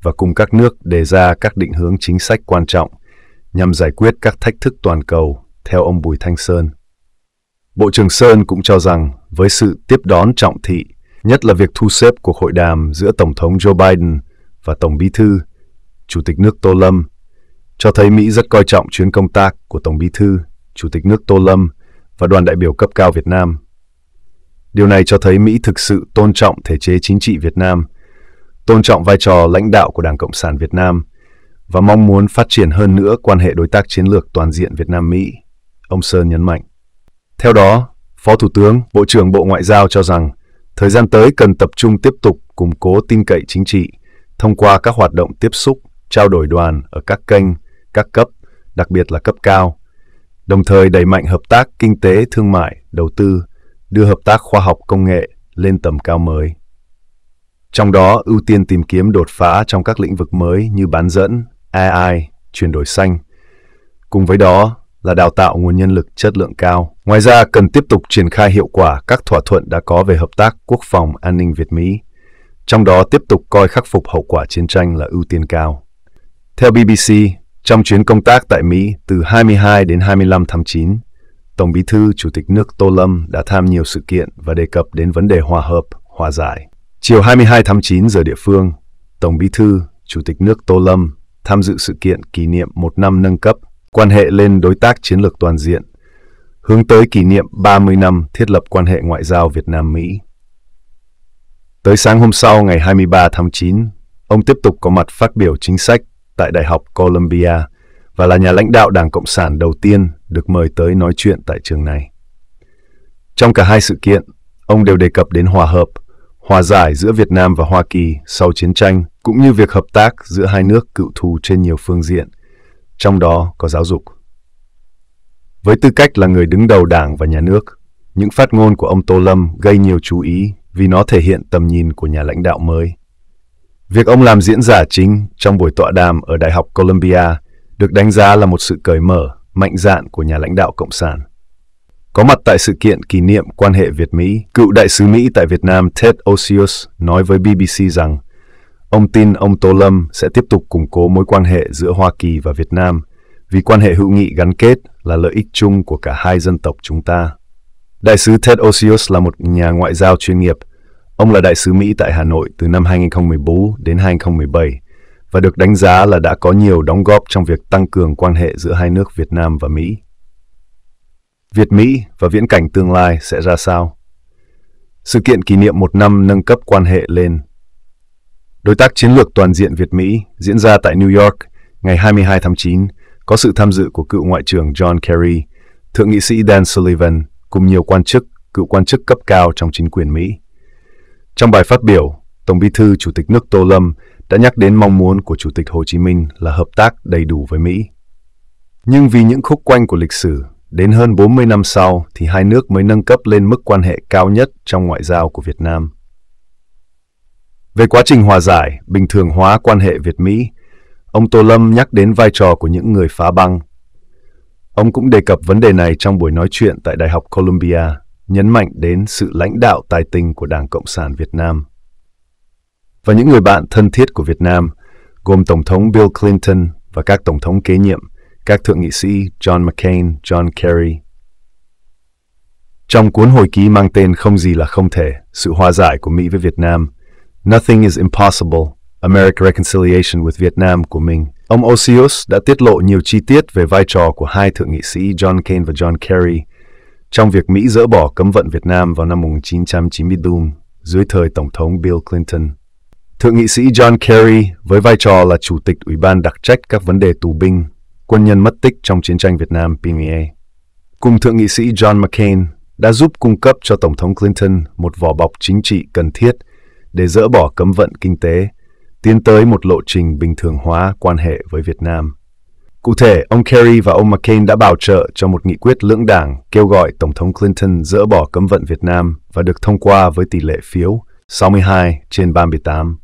Speaker 1: và cùng các nước đề ra các định hướng chính sách quan trọng – nhằm giải quyết các thách thức toàn cầu, theo ông Bùi Thanh Sơn. Bộ trưởng Sơn cũng cho rằng với sự tiếp đón trọng thị, nhất là việc thu xếp cuộc hội đàm giữa Tổng thống Joe Biden và Tổng Bí thư, Chủ tịch nước Tô Lâm, cho thấy Mỹ rất coi trọng chuyến công tác của Tổng Bí thư, Chủ tịch nước Tô Lâm và đoàn đại biểu cấp cao Việt Nam. Điều này cho thấy Mỹ thực sự tôn trọng thể chế chính trị Việt Nam, tôn trọng vai trò lãnh đạo của Đảng Cộng sản Việt Nam và mong muốn phát triển hơn nữa quan hệ đối tác chiến lược toàn diện Việt Nam-Mỹ, ông Sơn nhấn mạnh. Theo đó, Phó Thủ tướng, Bộ trưởng Bộ Ngoại giao cho rằng thời gian tới cần tập trung tiếp tục củng cố tin cậy chính trị thông qua các hoạt động tiếp xúc, trao đổi đoàn ở các kênh, các cấp, đặc biệt là cấp cao, đồng thời đẩy mạnh hợp tác kinh tế, thương mại, đầu tư, đưa hợp tác khoa học công nghệ lên tầm cao mới. Trong đó, ưu tiên tìm kiếm đột phá trong các lĩnh vực mới như bán dẫn, AI, chuyển đổi xanh. Cùng với đó là đào tạo nguồn nhân lực chất lượng cao. Ngoài ra, cần tiếp tục triển khai hiệu quả các thỏa thuận đã có về hợp tác quốc phòng an ninh Việt-Mỹ, trong đó tiếp tục coi khắc phục hậu quả chiến tranh là ưu tiên cao. Theo BBC, trong chuyến công tác tại Mỹ từ 22 đến 25 tháng 9, Tổng Bí thư Chủ tịch nước Tô Lâm đã tham nhiều sự kiện và đề cập đến vấn đề hòa hợp, hòa giải. Chiều 22 tháng 9 giờ địa phương, Tổng Bí thư Chủ tịch nước Tô Lâm tham dự sự kiện kỷ niệm một năm nâng cấp, quan hệ lên đối tác chiến lược toàn diện, hướng tới kỷ niệm 30 năm thiết lập quan hệ ngoại giao Việt Nam-Mỹ. Tới sáng hôm sau ngày 23 tháng 9, ông tiếp tục có mặt phát biểu chính sách tại Đại học Columbia và là nhà lãnh đạo Đảng Cộng sản đầu tiên được mời tới nói chuyện tại trường này. Trong cả hai sự kiện, ông đều đề cập đến hòa hợp hòa giải giữa Việt Nam và Hoa Kỳ sau chiến tranh cũng như việc hợp tác giữa hai nước cựu thù trên nhiều phương diện, trong đó có giáo dục. Với tư cách là người đứng đầu đảng và nhà nước, những phát ngôn của ông Tô Lâm gây nhiều chú ý vì nó thể hiện tầm nhìn của nhà lãnh đạo mới. Việc ông làm diễn giả chính trong buổi tọa đàm ở Đại học Columbia được đánh giá là một sự cởi mở, mạnh dạn của nhà lãnh đạo Cộng sản. Có mặt tại sự kiện kỷ niệm quan hệ Việt-Mỹ, cựu đại sứ Mỹ tại Việt Nam Ted Osius nói với BBC rằng ông tin ông Tô Lâm sẽ tiếp tục củng cố mối quan hệ giữa Hoa Kỳ và Việt Nam vì quan hệ hữu nghị gắn kết là lợi ích chung của cả hai dân tộc chúng ta. Đại sứ Ted Osius là một nhà ngoại giao chuyên nghiệp. Ông là đại sứ Mỹ tại Hà Nội từ năm 2014 đến 2017 và được đánh giá là đã có nhiều đóng góp trong việc tăng cường quan hệ giữa hai nước Việt Nam và Mỹ. Việt Mỹ và viễn cảnh tương lai sẽ ra sao? Sự kiện kỷ niệm một năm nâng cấp quan hệ lên. Đối tác chiến lược toàn diện Việt Mỹ diễn ra tại New York ngày 22 tháng 9 có sự tham dự của cựu Ngoại trưởng John Kerry, Thượng nghị sĩ Dan Sullivan cùng nhiều quan chức, cựu quan chức cấp cao trong chính quyền Mỹ. Trong bài phát biểu, Tổng bí thư Chủ tịch nước Tô Lâm đã nhắc đến mong muốn của Chủ tịch Hồ Chí Minh là hợp tác đầy đủ với Mỹ. Nhưng vì những khúc quanh của lịch sử Đến hơn 40 năm sau thì hai nước mới nâng cấp lên mức quan hệ cao nhất trong ngoại giao của Việt Nam. Về quá trình hòa giải, bình thường hóa quan hệ Việt-Mỹ, ông Tô Lâm nhắc đến vai trò của những người phá băng. Ông cũng đề cập vấn đề này trong buổi nói chuyện tại Đại học Columbia, nhấn mạnh đến sự lãnh đạo tài tình của Đảng Cộng sản Việt Nam. Và những người bạn thân thiết của Việt Nam, gồm Tổng thống Bill Clinton và các Tổng thống kế nhiệm – các thượng nghị sĩ John McCain, John Kerry. Trong cuốn hồi ký mang tên Không gì là không thể, sự hòa giải của Mỹ với Việt Nam, Nothing is Impossible, American Reconciliation with Vietnam của mình, ông Osius đã tiết lộ nhiều chi tiết về vai trò của hai thượng nghị sĩ John McCain và John Kerry trong việc Mỹ dỡ bỏ cấm vận Việt Nam vào năm 1994 dưới thời Tổng thống Bill Clinton. Thượng nghị sĩ John Kerry với vai trò là Chủ tịch Ủy ban đặc trách các vấn đề tù binh quân nhân mất tích trong chiến tranh Việt Nam PMA, cùng Thượng nghị sĩ John McCain đã giúp cung cấp cho Tổng thống Clinton một vỏ bọc chính trị cần thiết để dỡ bỏ cấm vận kinh tế, tiến tới một lộ trình bình thường hóa quan hệ với Việt Nam. Cụ thể, ông Kerry và ông McCain đã bảo trợ cho một nghị quyết lưỡng đảng kêu gọi Tổng thống Clinton dỡ bỏ cấm vận Việt Nam và được thông qua với tỷ lệ phiếu 62 trên 38.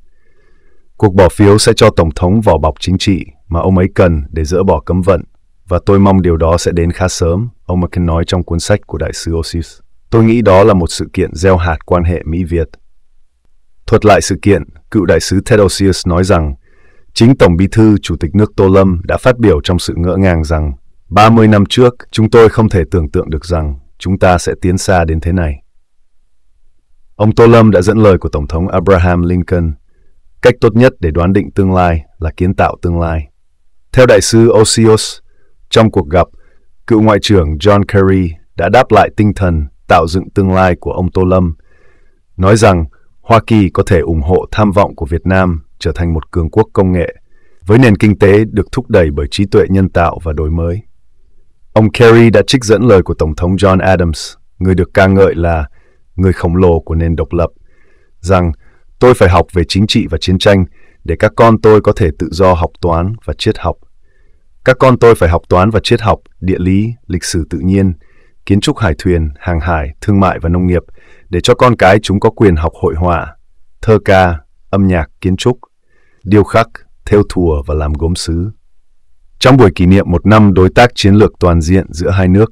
Speaker 1: Cuộc bỏ phiếu sẽ cho Tổng thống vỏ bọc chính trị mà ông ấy cần để dỡ bỏ cấm vận, và tôi mong điều đó sẽ đến khá sớm, ông McCain nói trong cuốn sách của Đại sứ Osis. Tôi nghĩ đó là một sự kiện gieo hạt quan hệ Mỹ-Việt. Thuật lại sự kiện, cựu đại sứ Ted Osius nói rằng chính Tổng Bí thư Chủ tịch nước Tô Lâm đã phát biểu trong sự ngỡ ngàng rằng 30 năm trước, chúng tôi không thể tưởng tượng được rằng chúng ta sẽ tiến xa đến thế này. Ông Tô Lâm đã dẫn lời của Tổng thống Abraham Lincoln, cách tốt nhất để đoán định tương lai là kiến tạo tương lai. Theo đại sứ Osios, trong cuộc gặp, cựu Ngoại trưởng John Kerry đã đáp lại tinh thần tạo dựng tương lai của ông Tô Lâm, nói rằng Hoa Kỳ có thể ủng hộ tham vọng của Việt Nam trở thành một cường quốc công nghệ, với nền kinh tế được thúc đẩy bởi trí tuệ nhân tạo và đổi mới. Ông Kerry đã trích dẫn lời của Tổng thống John Adams, người được ca ngợi là người khổng lồ của nền độc lập, rằng tôi phải học về chính trị và chiến tranh để các con tôi có thể tự do học toán và triết học. Các con tôi phải học toán và triết học, địa lý, lịch sử tự nhiên, kiến trúc hải thuyền, hàng hải, thương mại và nông nghiệp để cho con cái chúng có quyền học hội họa, thơ ca, âm nhạc, kiến trúc, điêu khắc, theo thùa và làm gốm sứ. Trong buổi kỷ niệm một năm đối tác chiến lược toàn diện giữa hai nước,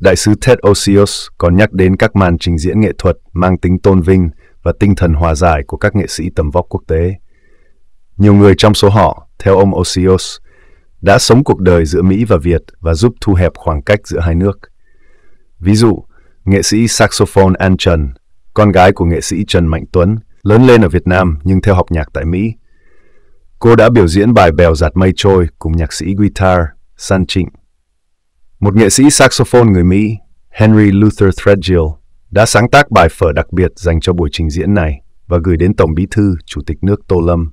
Speaker 1: đại sứ Ted Osios còn nhắc đến các màn trình diễn nghệ thuật mang tính tôn vinh và tinh thần hòa giải của các nghệ sĩ tầm vóc quốc tế. Nhiều người trong số họ, theo ông Osios, đã sống cuộc đời giữa Mỹ và Việt và giúp thu hẹp khoảng cách giữa hai nước. Ví dụ, nghệ sĩ saxophone An Trần, con gái của nghệ sĩ Trần Mạnh Tuấn, lớn lên ở Việt Nam nhưng theo học nhạc tại Mỹ. Cô đã biểu diễn bài Bèo giạt mây trôi cùng nhạc sĩ guitar San Trịnh. Một nghệ sĩ saxophone người Mỹ, Henry Luther Threadgill, đã sáng tác bài phở đặc biệt dành cho buổi trình diễn này và gửi đến Tổng Bí thư, Chủ tịch nước Tô Lâm.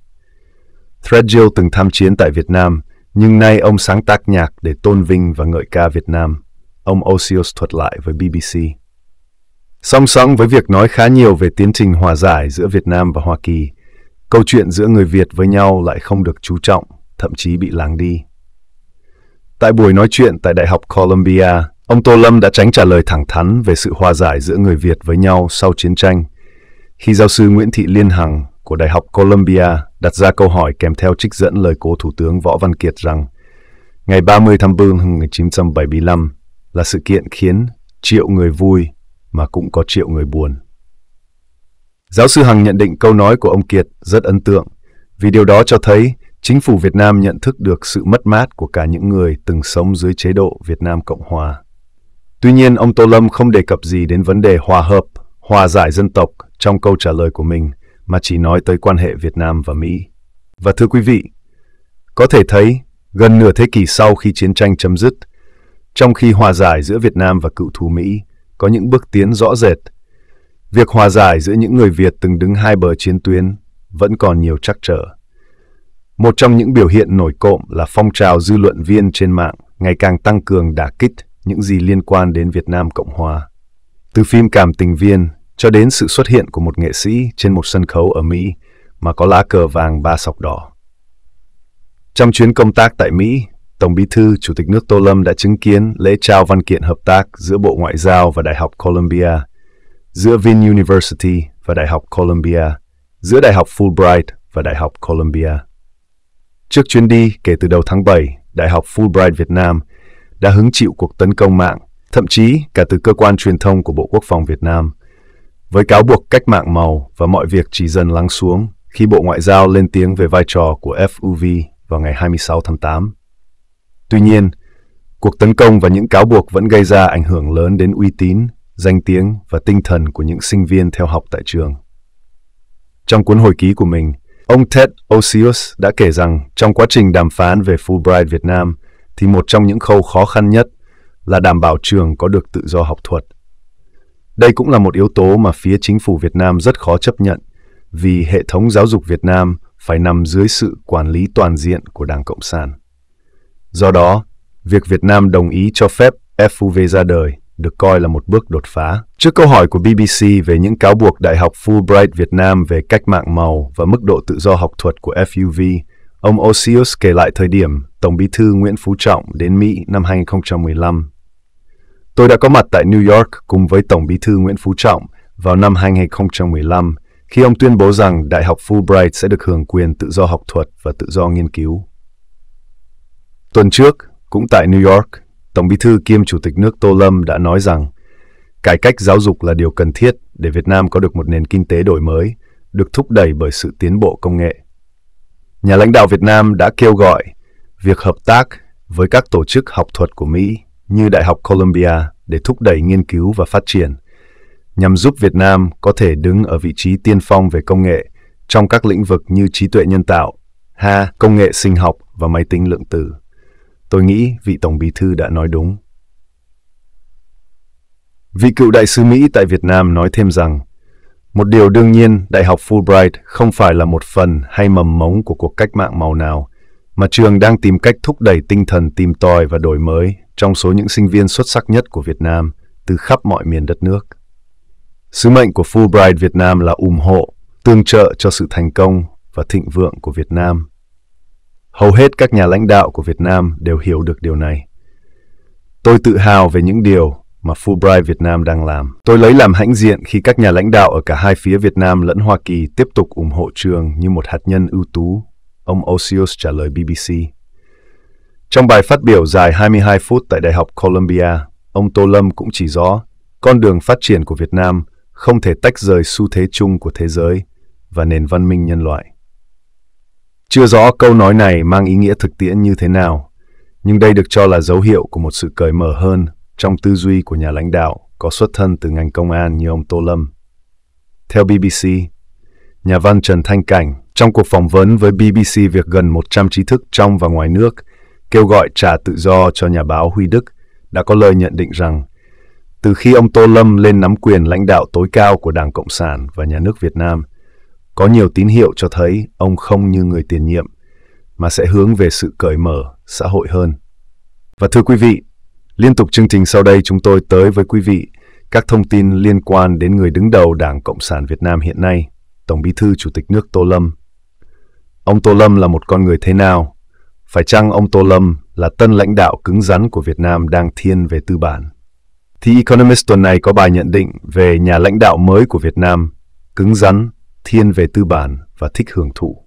Speaker 1: Threadgill từng tham chiến tại Việt Nam nhưng nay ông sáng tác nhạc để tôn vinh và ngợi ca Việt Nam, ông Osios thuật lại với BBC. Song song với việc nói khá nhiều về tiến trình hòa giải giữa Việt Nam và Hoa Kỳ, câu chuyện giữa người Việt với nhau lại không được chú trọng, thậm chí bị lãng đi. Tại buổi nói chuyện tại Đại học Columbia, ông Tô Lâm đã tránh trả lời thẳng thắn về sự hòa giải giữa người Việt với nhau sau chiến tranh, khi giáo sư Nguyễn Thị Liên Hằng, của Đại học Columbia đặt ra câu hỏi kèm theo trích dẫn lời cố Thủ tướng Võ Văn Kiệt rằng ngày 30 tháng 4 năm 1975 là sự kiện khiến triệu người vui mà cũng có triệu người buồn. Giáo sư Hằng nhận định câu nói của ông Kiệt rất ấn tượng vì điều đó cho thấy chính phủ Việt Nam nhận thức được sự mất mát của cả những người từng sống dưới chế độ Việt Nam Cộng Hòa. Tuy nhiên, ông Tô Lâm không đề cập gì đến vấn đề hòa hợp, hòa giải dân tộc trong câu trả lời của mình, mà chỉ nói tới quan hệ Việt Nam và Mỹ. Và thưa quý vị, có thể thấy gần nửa thế kỷ sau khi chiến tranh chấm dứt, trong khi hòa giải giữa Việt Nam và cựu thù Mỹ có những bước tiến rõ rệt, việc hòa giải giữa những người Việt từng đứng hai bờ chiến tuyến vẫn còn nhiều trắc trở. Một trong những biểu hiện nổi cộm là phong trào dư luận viên trên mạng ngày càng tăng cường đả kích những gì liên quan đến Việt Nam Cộng Hòa. Từ phim Cảm tình viên cho đến sự xuất hiện của một nghệ sĩ trên một sân khấu ở Mỹ mà có lá cờ vàng ba sọc đỏ. Trong chuyến công tác tại Mỹ, Tổng Bí thư Chủ tịch nước Tô Lâm đã chứng kiến lễ trao văn kiện hợp tác giữa Bộ Ngoại giao và Đại học Columbia, giữa Vin University và Đại học Columbia, giữa Đại học Fulbright và Đại học Columbia. Trước chuyến đi kể từ đầu tháng 7, Đại học Fulbright Việt Nam đã hứng chịu cuộc tấn công mạng, thậm chí cả từ cơ quan truyền thông của Bộ Quốc phòng Việt Nam – với cáo buộc cách mạng màu và mọi việc chỉ dần lắng xuống khi Bộ Ngoại giao lên tiếng về vai trò của FUV vào ngày 26 tháng 8. Tuy nhiên, cuộc tấn công và những cáo buộc vẫn gây ra ảnh hưởng lớn đến uy tín, danh tiếng và tinh thần của những sinh viên theo học tại trường. Trong cuốn hồi ký của mình, ông Ted Osius đã kể rằng trong quá trình đàm phán về Fulbright Việt Nam thì một trong những khâu khó khăn nhất là đảm bảo trường có được tự do học thuật – đây cũng là một yếu tố mà phía chính phủ Việt Nam rất khó chấp nhận, vì hệ thống giáo dục Việt Nam phải nằm dưới sự quản lý toàn diện của Đảng Cộng sản. Do đó, việc Việt Nam đồng ý cho phép FUV ra đời được coi là một bước đột phá. Trước câu hỏi của BBC về những cáo buộc Đại học Fulbright Việt Nam về cách mạng màu và mức độ tự do học thuật của FUV, ông Osius kể lại thời điểm Tổng bí thư Nguyễn Phú Trọng đến Mỹ năm 2015 Tôi đã có mặt tại New York cùng với Tổng bí thư Nguyễn Phú Trọng vào năm 2015 khi ông tuyên bố rằng Đại học Fulbright sẽ được hưởng quyền tự do học thuật và tự do nghiên cứu. Tuần trước, cũng tại New York, Tổng bí thư kiêm Chủ tịch nước Tô Lâm đã nói rằng cải cách giáo dục là điều cần thiết để Việt Nam có được một nền kinh tế đổi mới, được thúc đẩy bởi sự tiến bộ công nghệ. Nhà lãnh đạo Việt Nam đã kêu gọi việc hợp tác với các tổ chức học thuật của Mỹ như Đại học Columbia để thúc đẩy nghiên cứu và phát triển, nhằm giúp Việt Nam có thể đứng ở vị trí tiên phong về công nghệ trong các lĩnh vực như trí tuệ nhân tạo, ha, công nghệ sinh học và máy tính lượng tử. Tôi nghĩ vị Tổng Bí Thư đã nói đúng. Vị cựu đại sứ Mỹ tại Việt Nam nói thêm rằng, một điều đương nhiên, Đại học Fulbright không phải là một phần hay mầm mống của cuộc cách mạng màu nào, mà trường đang tìm cách thúc đẩy tinh thần tìm tòi và đổi mới trong số những sinh viên xuất sắc nhất của Việt Nam từ khắp mọi miền đất nước. Sứ mệnh của Fulbright Việt Nam là ủng hộ, tương trợ cho sự thành công và thịnh vượng của Việt Nam. Hầu hết các nhà lãnh đạo của Việt Nam đều hiểu được điều này. Tôi tự hào về những điều mà Fulbright Việt Nam đang làm. Tôi lấy làm hãnh diện khi các nhà lãnh đạo ở cả hai phía Việt Nam lẫn Hoa Kỳ tiếp tục ủng hộ trường như một hạt nhân ưu tú, ông Osius trả lời BBC. Trong bài phát biểu dài 22 phút tại Đại học Columbia, ông Tô Lâm cũng chỉ rõ con đường phát triển của Việt Nam không thể tách rời xu thế chung của thế giới và nền văn minh nhân loại. Chưa rõ câu nói này mang ý nghĩa thực tiễn như thế nào, nhưng đây được cho là dấu hiệu của một sự cởi mở hơn trong tư duy của nhà lãnh đạo có xuất thân từ ngành công an như ông Tô Lâm. Theo BBC, nhà văn Trần Thanh Cảnh trong cuộc phỏng vấn với BBC việc gần 100 trí thức trong và ngoài nước – kêu gọi trả tự do cho nhà báo Huy Đức đã có lời nhận định rằng từ khi ông Tô Lâm lên nắm quyền lãnh đạo tối cao của Đảng Cộng sản và nhà nước Việt Nam, có nhiều tín hiệu cho thấy ông không như người tiền nhiệm, mà sẽ hướng về sự cởi mở, xã hội hơn. Và thưa quý vị, liên tục chương trình sau đây chúng tôi tới với quý vị các thông tin liên quan đến người đứng đầu Đảng Cộng sản Việt Nam hiện nay, Tổng Bí thư Chủ tịch nước Tô Lâm. Ông Tô Lâm là một con người thế nào phải chăng ông Tô Lâm là tân lãnh đạo cứng rắn của Việt Nam đang thiên về tư bản? The Economist tuần này có bài nhận định về nhà lãnh đạo mới của Việt Nam, cứng rắn, thiên về tư bản và thích hưởng thụ.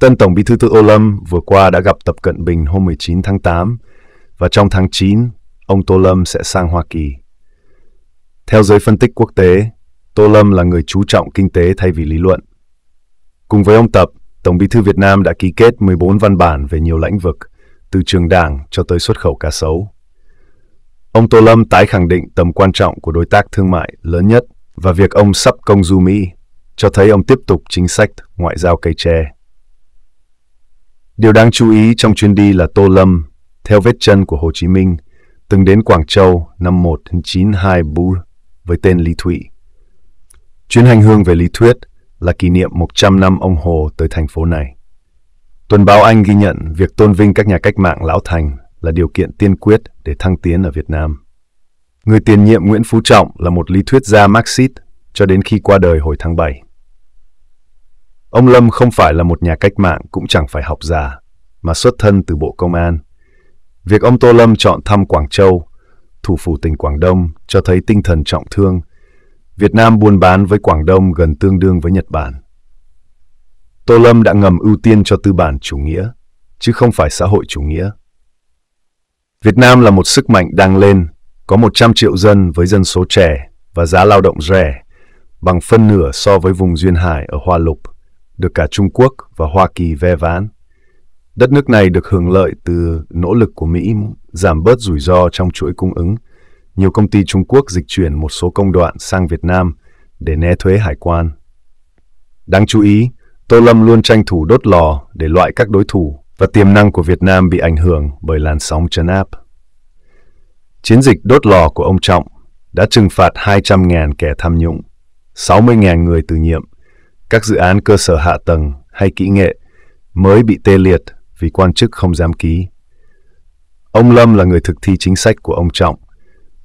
Speaker 1: Tân Tổng Bí thư Tư Ô Lâm vừa qua đã gặp Tập Cận Bình hôm 19 tháng 8 và trong tháng 9, ông Tô Lâm sẽ sang Hoa Kỳ. Theo giới phân tích quốc tế, Tô Lâm là người chú trọng kinh tế thay vì lý luận. Cùng với ông Tập, Tổng Bí thư Việt Nam đã ký kết 14 văn bản về nhiều lĩnh vực, từ trường đảng cho tới xuất khẩu cá sấu. Ông Tô Lâm tái khẳng định tầm quan trọng của đối tác thương mại lớn nhất và việc ông sắp công du Mỹ cho thấy ông tiếp tục chính sách ngoại giao cây tre. Điều đáng chú ý trong chuyến đi là Tô Lâm, theo vết chân của Hồ Chí Minh, từng đến Quảng Châu năm 1992 với tên Lý Thụy. Chuyến hành hương về lý thuyết là kỷ niệm 100 năm ông Hồ tới thành phố này. Tuần báo Anh ghi nhận việc tôn vinh các nhà cách mạng lão thành là điều kiện tiên quyết để thăng tiến ở Việt Nam. Người tiền nhiệm Nguyễn Phú Trọng là một lý thuyết gia Marxist cho đến khi qua đời hồi tháng 7. Ông Lâm không phải là một nhà cách mạng cũng chẳng phải học giả, mà xuất thân từ Bộ Công an. Việc ông Tô Lâm chọn thăm Quảng Châu, thủ phủ tỉnh Quảng Đông, cho thấy tinh thần trọng thương Việt Nam buôn bán với Quảng Đông gần tương đương với Nhật Bản. Tô Lâm đã ngầm ưu tiên cho tư bản chủ nghĩa, chứ không phải xã hội chủ nghĩa. Việt Nam là một sức mạnh đang lên, có 100 triệu dân với dân số trẻ và giá lao động rẻ, bằng phân nửa so với vùng duyên hải ở Hoa Lục, được cả Trung Quốc và Hoa Kỳ ve ván. Đất nước này được hưởng lợi từ nỗ lực của Mỹ giảm bớt rủi ro trong chuỗi cung ứng – nhiều công ty Trung Quốc dịch chuyển một số công đoạn sang Việt Nam để né thuế hải quan. Đáng chú ý, Tô Lâm luôn tranh thủ đốt lò để loại các đối thủ và tiềm năng của Việt Nam bị ảnh hưởng bởi làn sóng chấn áp. Chiến dịch đốt lò của ông Trọng đã trừng phạt 200.000 kẻ tham nhũng, 60.000 người từ nhiệm, các dự án cơ sở hạ tầng hay kỹ nghệ mới bị tê liệt vì quan chức không dám ký. Ông Lâm là người thực thi chính sách của ông Trọng,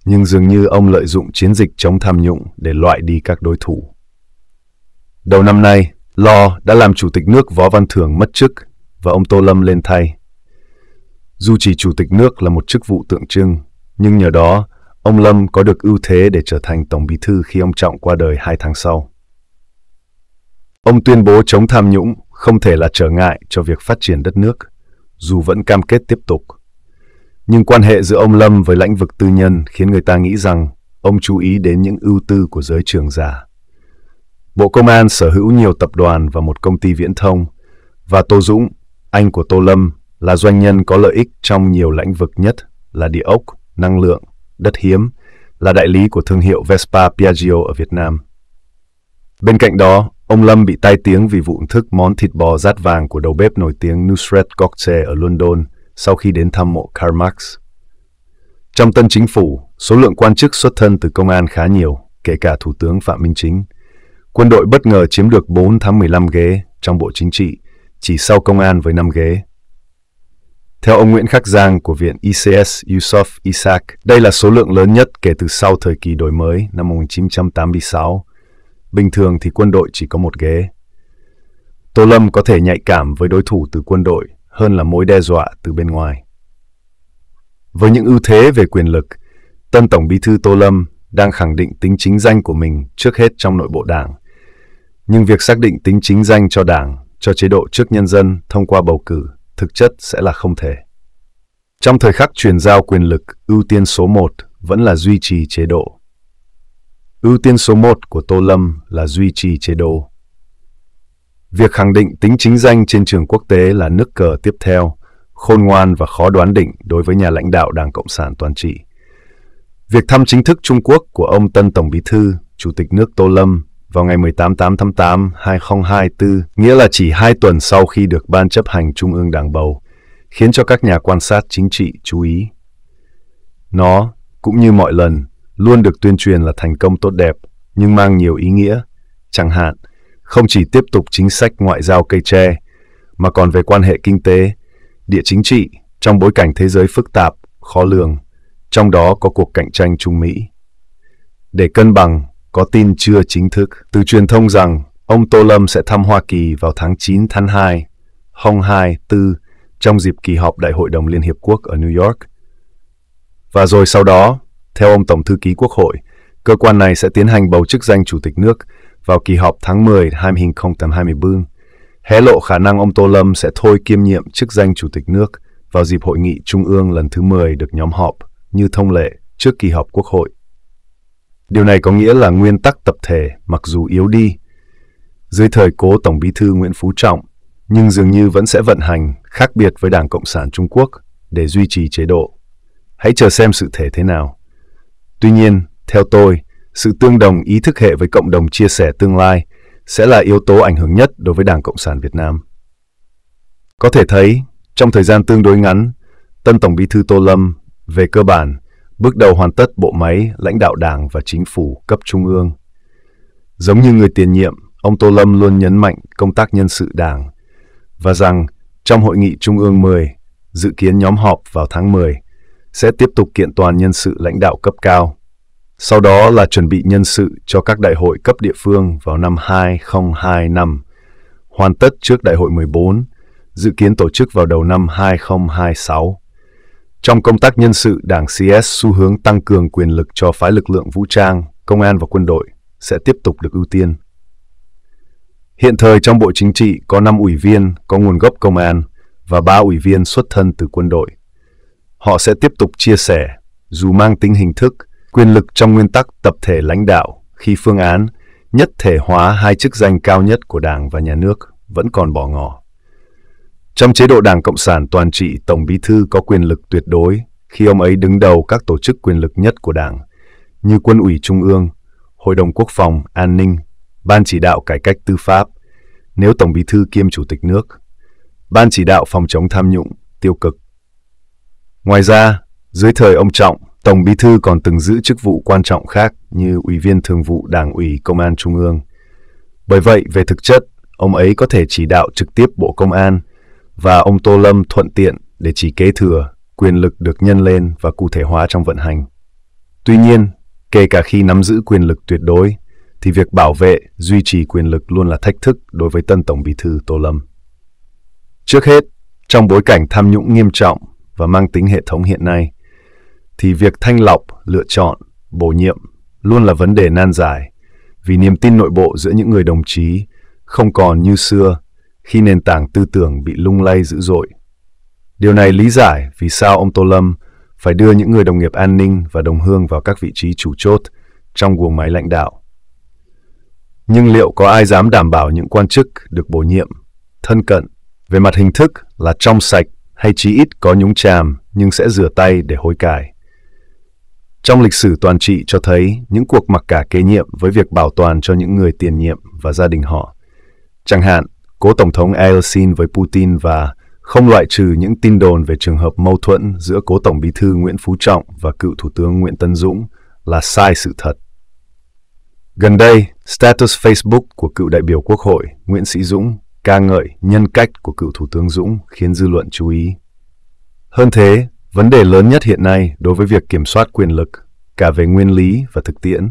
Speaker 1: nhưng dường như ông lợi dụng chiến dịch chống tham nhũng để loại đi các đối thủ. Đầu năm nay, Lo đã làm chủ tịch nước Võ Văn Thưởng mất chức và ông Tô Lâm lên thay. Dù chỉ chủ tịch nước là một chức vụ tượng trưng, nhưng nhờ đó, ông Lâm có được ưu thế để trở thành tổng bí thư khi ông Trọng qua đời hai tháng sau. Ông tuyên bố chống tham nhũng không thể là trở ngại cho việc phát triển đất nước, dù vẫn cam kết tiếp tục nhưng quan hệ giữa ông Lâm với lãnh vực tư nhân khiến người ta nghĩ rằng ông chú ý đến những ưu tư của giới trường giả. Bộ Công an sở hữu nhiều tập đoàn và một công ty viễn thông, và Tô Dũng, anh của Tô Lâm, là doanh nhân có lợi ích trong nhiều lĩnh vực nhất là địa ốc, năng lượng, đất hiếm, là đại lý của thương hiệu Vespa Piaggio ở Việt Nam. Bên cạnh đó, ông Lâm bị tai tiếng vì vụ thức món thịt bò rát vàng của đầu bếp nổi tiếng Nusret Gokce ở London sau khi đến thăm mộ Karl Marx. Trong tân chính phủ, số lượng quan chức xuất thân từ công an khá nhiều, kể cả Thủ tướng Phạm Minh Chính. Quân đội bất ngờ chiếm được 4 tháng 15 ghế trong Bộ Chính trị, chỉ sau công an với 5 ghế. Theo ông Nguyễn Khắc Giang của Viện ECS Yusuf Isaac, đây là số lượng lớn nhất kể từ sau thời kỳ đổi mới năm 1986. Bình thường thì quân đội chỉ có một ghế. Tô Lâm có thể nhạy cảm với đối thủ từ quân đội hơn là mối đe dọa từ bên ngoài. Với những ưu thế về quyền lực, tân Tổng Bí thư Tô Lâm đang khẳng định tính chính danh của mình trước hết trong nội bộ đảng. Nhưng việc xác định tính chính danh cho đảng, cho chế độ trước nhân dân thông qua bầu cử thực chất sẽ là không thể. Trong thời khắc chuyển giao quyền lực, ưu tiên số một vẫn là duy trì chế độ. Ưu tiên số một của Tô Lâm là duy trì chế độ. Việc khẳng định tính chính danh trên trường quốc tế là nước cờ tiếp theo, khôn ngoan và khó đoán định đối với nhà lãnh đạo Đảng Cộng sản toàn trị. Việc thăm chính thức Trung Quốc của ông Tân Tổng Bí Thư, Chủ tịch nước Tô Lâm vào ngày 18 tháng 8 2024, nghĩa là chỉ hai tuần sau khi được Ban chấp hành Trung ương Đảng bầu, khiến cho các nhà quan sát chính trị chú ý. Nó, cũng như mọi lần, luôn được tuyên truyền là thành công tốt đẹp, nhưng mang nhiều ý nghĩa. Chẳng hạn, không chỉ tiếp tục chính sách ngoại giao cây tre, mà còn về quan hệ kinh tế, địa chính trị trong bối cảnh thế giới phức tạp, khó lường, trong đó có cuộc cạnh tranh Trung Mỹ. Để cân bằng, có tin chưa chính thức từ truyền thông rằng ông Tô Lâm sẽ thăm Hoa Kỳ vào tháng 9 tháng 2, Hong 2, 4 trong dịp kỳ họp Đại hội đồng Liên Hiệp Quốc ở New York. Và rồi sau đó, theo ông Tổng Thư ký Quốc hội, cơ quan này sẽ tiến hành bầu chức danh Chủ tịch nước vào kỳ họp tháng 10 năm 2024, hé lộ khả năng ông Tô Lâm sẽ thôi kiêm nhiệm chức danh Chủ tịch nước vào dịp hội nghị trung ương lần thứ 10 được nhóm họp như thông lệ trước kỳ họp Quốc hội. Điều này có nghĩa là nguyên tắc tập thể mặc dù yếu đi dưới thời cố Tổng Bí thư Nguyễn Phú Trọng, nhưng dường như vẫn sẽ vận hành khác biệt với Đảng Cộng sản Trung Quốc để duy trì chế độ. Hãy chờ xem sự thể thế nào. Tuy nhiên, theo tôi, sự tương đồng ý thức hệ với cộng đồng chia sẻ tương lai sẽ là yếu tố ảnh hưởng nhất đối với Đảng Cộng sản Việt Nam. Có thể thấy, trong thời gian tương đối ngắn, tân Tổng Bí thư Tô Lâm về cơ bản bước đầu hoàn tất bộ máy lãnh đạo Đảng và chính phủ cấp trung ương. Giống như người tiền nhiệm, ông Tô Lâm luôn nhấn mạnh công tác nhân sự Đảng và rằng trong hội nghị Trung ương 10 dự kiến nhóm họp vào tháng 10 sẽ tiếp tục kiện toàn nhân sự lãnh đạo cấp cao sau đó là chuẩn bị nhân sự cho các đại hội cấp địa phương vào năm 2025, hoàn tất trước đại hội 14, dự kiến tổ chức vào đầu năm 2026. Trong công tác nhân sự, Đảng CS xu hướng tăng cường quyền lực cho phái lực lượng vũ trang, công an và quân đội sẽ tiếp tục được ưu tiên. Hiện thời trong Bộ Chính trị có 5 ủy viên có nguồn gốc công an và 3 ủy viên xuất thân từ quân đội. Họ sẽ tiếp tục chia sẻ, dù mang tính hình thức, quyền lực trong nguyên tắc tập thể lãnh đạo khi phương án nhất thể hóa hai chức danh cao nhất của Đảng và nhà nước vẫn còn bỏ ngỏ. Trong chế độ Đảng Cộng sản toàn trị, Tổng Bí thư có quyền lực tuyệt đối khi ông ấy đứng đầu các tổ chức quyền lực nhất của Đảng như Quân ủy Trung ương, Hội đồng Quốc phòng, An ninh, Ban chỉ đạo cải cách tư pháp, nếu Tổng Bí thư kiêm Chủ tịch nước, Ban chỉ đạo phòng chống tham nhũng, tiêu cực. Ngoài ra, dưới thời ông Trọng, Tổng Bí thư còn từng giữ chức vụ quan trọng khác như Ủy viên Thường vụ Đảng ủy Công an Trung ương. Bởi vậy, về thực chất, ông ấy có thể chỉ đạo trực tiếp Bộ Công an và ông Tô Lâm thuận tiện để chỉ kế thừa, quyền lực được nhân lên và cụ thể hóa trong vận hành. Tuy nhiên, kể cả khi nắm giữ quyền lực tuyệt đối, thì việc bảo vệ, duy trì quyền lực luôn là thách thức đối với tân Tổng Bí thư Tô Lâm. Trước hết, trong bối cảnh tham nhũng nghiêm trọng và mang tính hệ thống hiện nay – thì việc thanh lọc, lựa chọn, bổ nhiệm luôn là vấn đề nan dài, vì niềm tin nội bộ giữa những người đồng chí không còn như xưa khi nền tảng tư tưởng bị lung lay dữ dội. Điều này lý giải vì sao ông Tô Lâm phải đưa những người đồng nghiệp an ninh và đồng hương vào các vị trí chủ chốt trong guồng máy lãnh đạo. Nhưng liệu có ai dám đảm bảo những quan chức được bổ nhiệm, thân cận, về mặt hình thức là trong sạch hay chí ít có nhúng chàm nhưng sẽ rửa tay để hối cải? Trong lịch sử toàn trị cho thấy những cuộc mặc cả kế nhiệm với việc bảo toàn cho những người tiền nhiệm và gia đình họ. Chẳng hạn, cố Tổng thống Elsin với Putin và không loại trừ những tin đồn về trường hợp mâu thuẫn giữa cố Tổng bí thư Nguyễn Phú Trọng và cựu Thủ tướng Nguyễn Tân Dũng là sai sự thật. Gần đây, status Facebook của cựu đại biểu Quốc hội Nguyễn Sĩ Dũng ca ngợi nhân cách của cựu Thủ tướng Dũng khiến dư luận chú ý. Hơn thế, Vấn đề lớn nhất hiện nay đối với việc kiểm soát quyền lực, cả về nguyên lý và thực tiễn,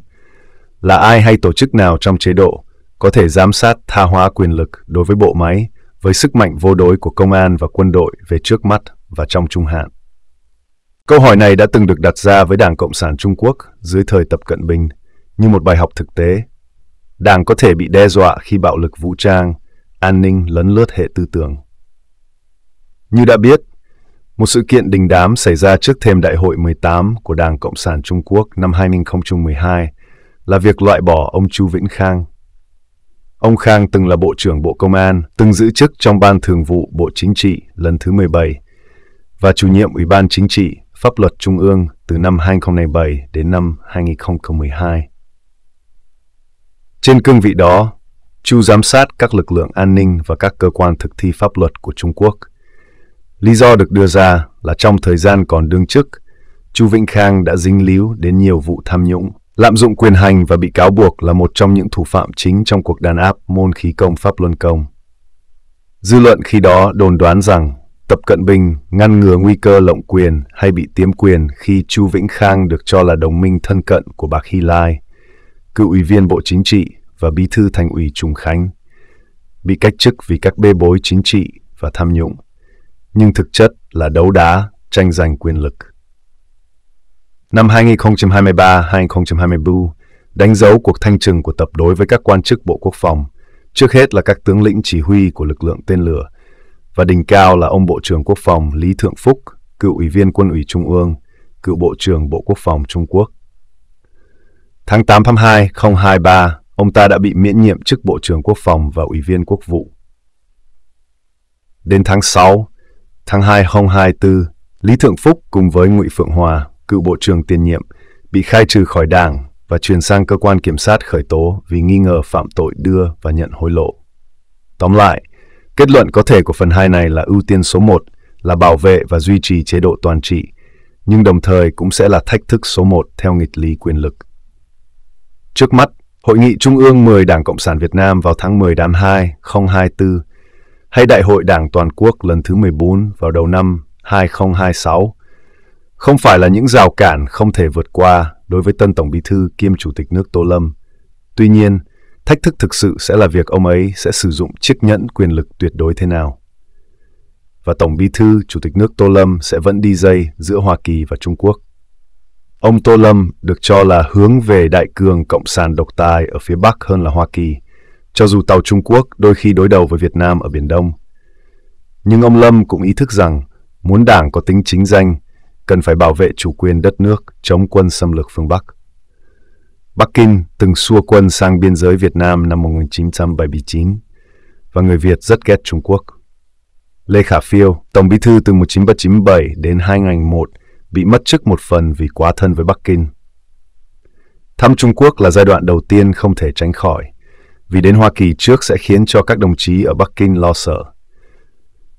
Speaker 1: là ai hay tổ chức nào trong chế độ có thể giám sát tha hóa quyền lực đối với bộ máy với sức mạnh vô đối của công an và quân đội về trước mắt và trong trung hạn. Câu hỏi này đã từng được đặt ra với Đảng Cộng sản Trung Quốc dưới thời Tập Cận Bình như một bài học thực tế. Đảng có thể bị đe dọa khi bạo lực vũ trang, an ninh lấn lướt hệ tư tưởng. Như đã biết, một sự kiện đình đám xảy ra trước thêm Đại hội 18 của Đảng Cộng sản Trung Quốc năm 2012 là việc loại bỏ ông Chu Vĩnh Khang. Ông Khang từng là Bộ trưởng Bộ Công an, từng giữ chức trong Ban Thường vụ Bộ Chính trị lần thứ 17 và chủ nhiệm Ủy ban Chính trị Pháp luật Trung ương từ năm 2007 đến năm 2012. Trên cương vị đó, Chu giám sát các lực lượng an ninh và các cơ quan thực thi pháp luật của Trung Quốc – Lý do được đưa ra là trong thời gian còn đương chức, Chu Vĩnh Khang đã dính líu đến nhiều vụ tham nhũng, lạm dụng quyền hành và bị cáo buộc là một trong những thủ phạm chính trong cuộc đàn áp môn khí công Pháp Luân Công. Dư luận khi đó đồn đoán rằng Tập Cận Bình ngăn ngừa nguy cơ lộng quyền hay bị tiếm quyền khi Chu Vĩnh Khang được cho là đồng minh thân cận của bà Hy Lai, cựu ủy viên Bộ Chính trị và bí thư thành ủy Trùng Khánh, bị cách chức vì các bê bối chính trị và tham nhũng nhưng thực chất là đấu đá, tranh giành quyền lực. Năm 2023-2024 đánh dấu cuộc thanh trừng của tập đối với các quan chức Bộ Quốc phòng, trước hết là các tướng lĩnh chỉ huy của lực lượng tên lửa, và đỉnh cao là ông Bộ trưởng Quốc phòng Lý Thượng Phúc, cựu ủy viên Quân ủy Trung ương, cựu Bộ trưởng Bộ Quốc phòng Trung Quốc. Tháng 8 tháng 2023, ông ta đã bị miễn nhiệm chức Bộ trưởng Quốc phòng và Ủy viên Quốc vụ. Đến tháng 6, Tháng 2 2024, Lý Thượng Phúc cùng với Ngụy Phượng Hòa, cựu bộ trưởng tiền nhiệm, bị khai trừ khỏi đảng và chuyển sang cơ quan kiểm sát khởi tố vì nghi ngờ phạm tội đưa và nhận hối lộ. Tóm lại, kết luận có thể của phần 2 này là ưu tiên số 1 là bảo vệ và duy trì chế độ toàn trị, nhưng đồng thời cũng sẽ là thách thức số 1 theo nghịch lý quyền lực. Trước mắt, Hội nghị Trung ương 10 Đảng Cộng sản Việt Nam vào tháng 10 đán 2, 024 hay Đại hội Đảng Toàn quốc lần thứ 14 vào đầu năm 2026 không phải là những rào cản không thể vượt qua đối với tân Tổng Bí thư kiêm Chủ tịch nước Tô Lâm. Tuy nhiên, thách thức thực sự sẽ là việc ông ấy sẽ sử dụng chiếc nhẫn quyền lực tuyệt đối thế nào. Và Tổng Bí thư Chủ tịch nước Tô Lâm sẽ vẫn đi dây giữa Hoa Kỳ và Trung Quốc. Ông Tô Lâm được cho là hướng về đại cường cộng sản độc tài ở phía Bắc hơn là Hoa Kỳ – cho dù tàu Trung Quốc đôi khi đối đầu với Việt Nam ở Biển Đông. Nhưng ông Lâm cũng ý thức rằng muốn đảng có tính chính danh, cần phải bảo vệ chủ quyền đất nước chống quân xâm lược phương Bắc. Bắc Kinh từng xua quân sang biên giới Việt Nam năm 1979 và người Việt rất ghét Trung Quốc. Lê Khả Phiêu, Tổng bí thư từ 1997 đến 2001, bị mất chức một phần vì quá thân với Bắc Kinh. Thăm Trung Quốc là giai đoạn đầu tiên không thể tránh khỏi vì đến Hoa Kỳ trước sẽ khiến cho các đồng chí ở Bắc Kinh lo sợ.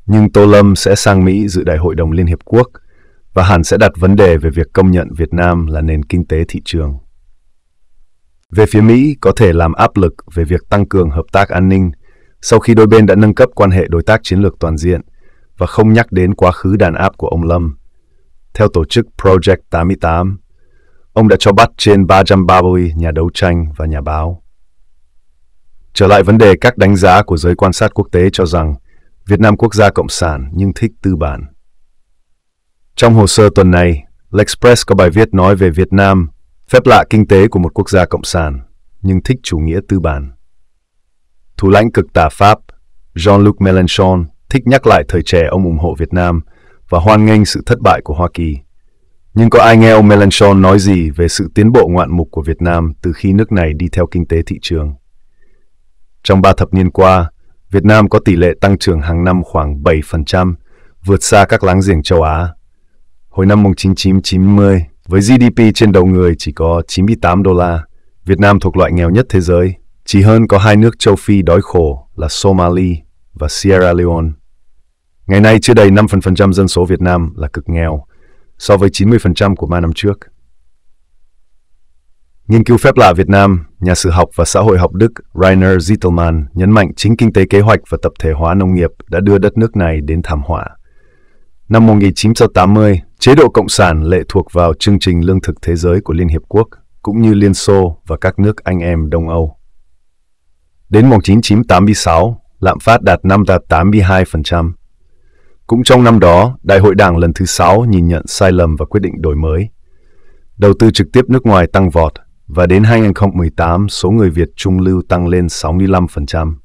Speaker 1: Nhưng Tô Lâm sẽ sang Mỹ dự Đại hội đồng Liên Hiệp Quốc và hẳn sẽ đặt vấn đề về việc công nhận Việt Nam là nền kinh tế thị trường. Về phía Mỹ có thể làm áp lực về việc tăng cường hợp tác an ninh sau khi đôi bên đã nâng cấp quan hệ đối tác chiến lược toàn diện và không nhắc đến quá khứ đàn áp của ông Lâm. Theo tổ chức Project 88, ông đã cho bắt trên 330 nhà đấu tranh và nhà báo. Trở lại vấn đề các đánh giá của giới quan sát quốc tế cho rằng Việt Nam quốc gia cộng sản nhưng thích tư bản. Trong hồ sơ tuần này, L'Express có bài viết nói về Việt Nam, phép lạ kinh tế của một quốc gia cộng sản, nhưng thích chủ nghĩa tư bản. Thủ lãnh cực tả Pháp Jean-Luc Mélenchon thích nhắc lại thời trẻ ông ủng hộ Việt Nam và hoan nghênh sự thất bại của Hoa Kỳ. Nhưng có ai nghe ông Mélenchon nói gì về sự tiến bộ ngoạn mục của Việt Nam từ khi nước này đi theo kinh tế thị trường? Trong ba thập niên qua, Việt Nam có tỷ lệ tăng trưởng hàng năm khoảng 7%, vượt xa các láng giềng châu Á. Hồi năm 1990, với GDP trên đầu người chỉ có 98 đô la, Việt Nam thuộc loại nghèo nhất thế giới, chỉ hơn có hai nước châu Phi đói khổ là Somalia và Sierra Leone. Ngày nay chưa đầy 5% dân số Việt Nam là cực nghèo, so với 90% của 3 năm trước. Nghiên cứu phép lạ Việt Nam, nhà sử học và xã hội học Đức Rainer Zittelmann nhấn mạnh chính kinh tế kế hoạch và tập thể hóa nông nghiệp đã đưa đất nước này đến thảm họa. Năm 1980, chế độ Cộng sản lệ thuộc vào chương trình lương thực thế giới của Liên Hiệp Quốc, cũng như Liên Xô và các nước anh em Đông Âu. Đến 1986, lạm phát đạt 5,82%. Cũng trong năm đó, Đại hội Đảng lần thứ 6 nhìn nhận sai lầm và quyết định đổi mới. Đầu tư trực tiếp nước ngoài tăng vọt, và đến 2018 số người Việt trung lưu tăng lên 65%.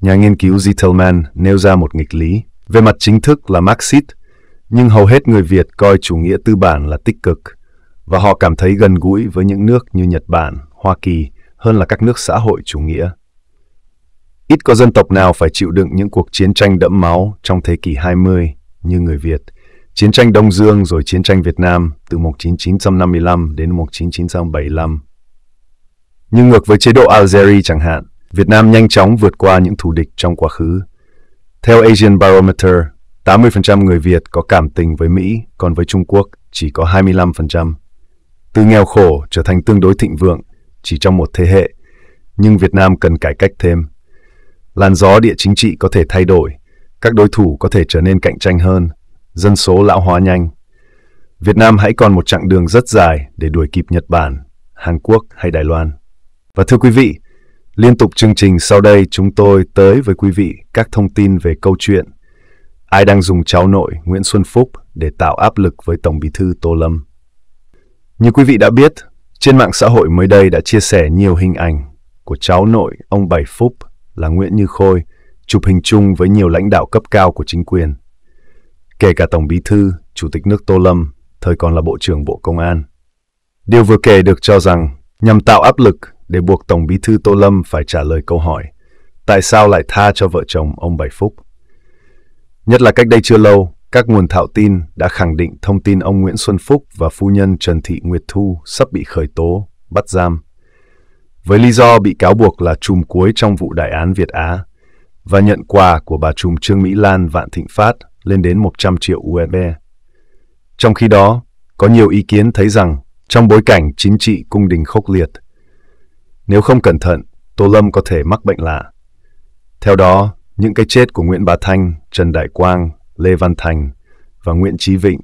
Speaker 1: Nhà nghiên cứu Zitelman nêu ra một nghịch lý, về mặt chính thức là Marxist, nhưng hầu hết người Việt coi chủ nghĩa tư bản là tích cực, và họ cảm thấy gần gũi với những nước như Nhật Bản, Hoa Kỳ hơn là các nước xã hội chủ nghĩa. Ít có dân tộc nào phải chịu đựng những cuộc chiến tranh đẫm máu trong thế kỷ 20 như người Việt – Chiến tranh Đông Dương rồi chiến tranh Việt Nam từ 1955 đến 1975. Nhưng ngược với chế độ Algeria chẳng hạn, Việt Nam nhanh chóng vượt qua những thù địch trong quá khứ. Theo Asian Barometer, 80% người Việt có cảm tình với Mỹ, còn với Trung Quốc chỉ có 25%. Từ nghèo khổ trở thành tương đối thịnh vượng chỉ trong một thế hệ, nhưng Việt Nam cần cải cách thêm. Làn gió địa chính trị có thể thay đổi, các đối thủ có thể trở nên cạnh tranh hơn, dân số lão hóa nhanh. Việt Nam hãy còn một chặng đường rất dài để đuổi kịp Nhật Bản, Hàn Quốc hay Đài Loan. Và thưa quý vị, liên tục chương trình sau đây chúng tôi tới với quý vị các thông tin về câu chuyện Ai đang dùng cháu nội Nguyễn Xuân Phúc để tạo áp lực với Tổng Bí thư Tô Lâm. Như quý vị đã biết, trên mạng xã hội mới đây đã chia sẻ nhiều hình ảnh của cháu nội ông Bảy Phúc là Nguyễn Như Khôi, chụp hình chung với nhiều lãnh đạo cấp cao của chính quyền – kể cả Tổng Bí Thư, Chủ tịch nước Tô Lâm, thời còn là Bộ trưởng Bộ Công an. Điều vừa kể được cho rằng nhằm tạo áp lực để buộc Tổng Bí Thư Tô Lâm phải trả lời câu hỏi tại sao lại tha cho vợ chồng ông Bảy Phúc. Nhất là cách đây chưa lâu, các nguồn thạo tin đã khẳng định thông tin ông Nguyễn Xuân Phúc và phu nhân Trần Thị Nguyệt Thu sắp bị khởi tố, bắt giam. Với lý do bị cáo buộc là trùm cuối trong vụ đại án Việt Á và nhận quà của bà trùm Trương Mỹ Lan Vạn Thịnh Phát lên đến 100 triệu USD. Trong khi đó, có nhiều ý kiến thấy rằng trong bối cảnh chính trị cung đình khốc liệt, nếu không cẩn thận, Tô Lâm có thể mắc bệnh lạ. Theo đó, những cái chết của Nguyễn Bá Thanh, Trần Đại Quang, Lê Văn Thành và Nguyễn Chí Vịnh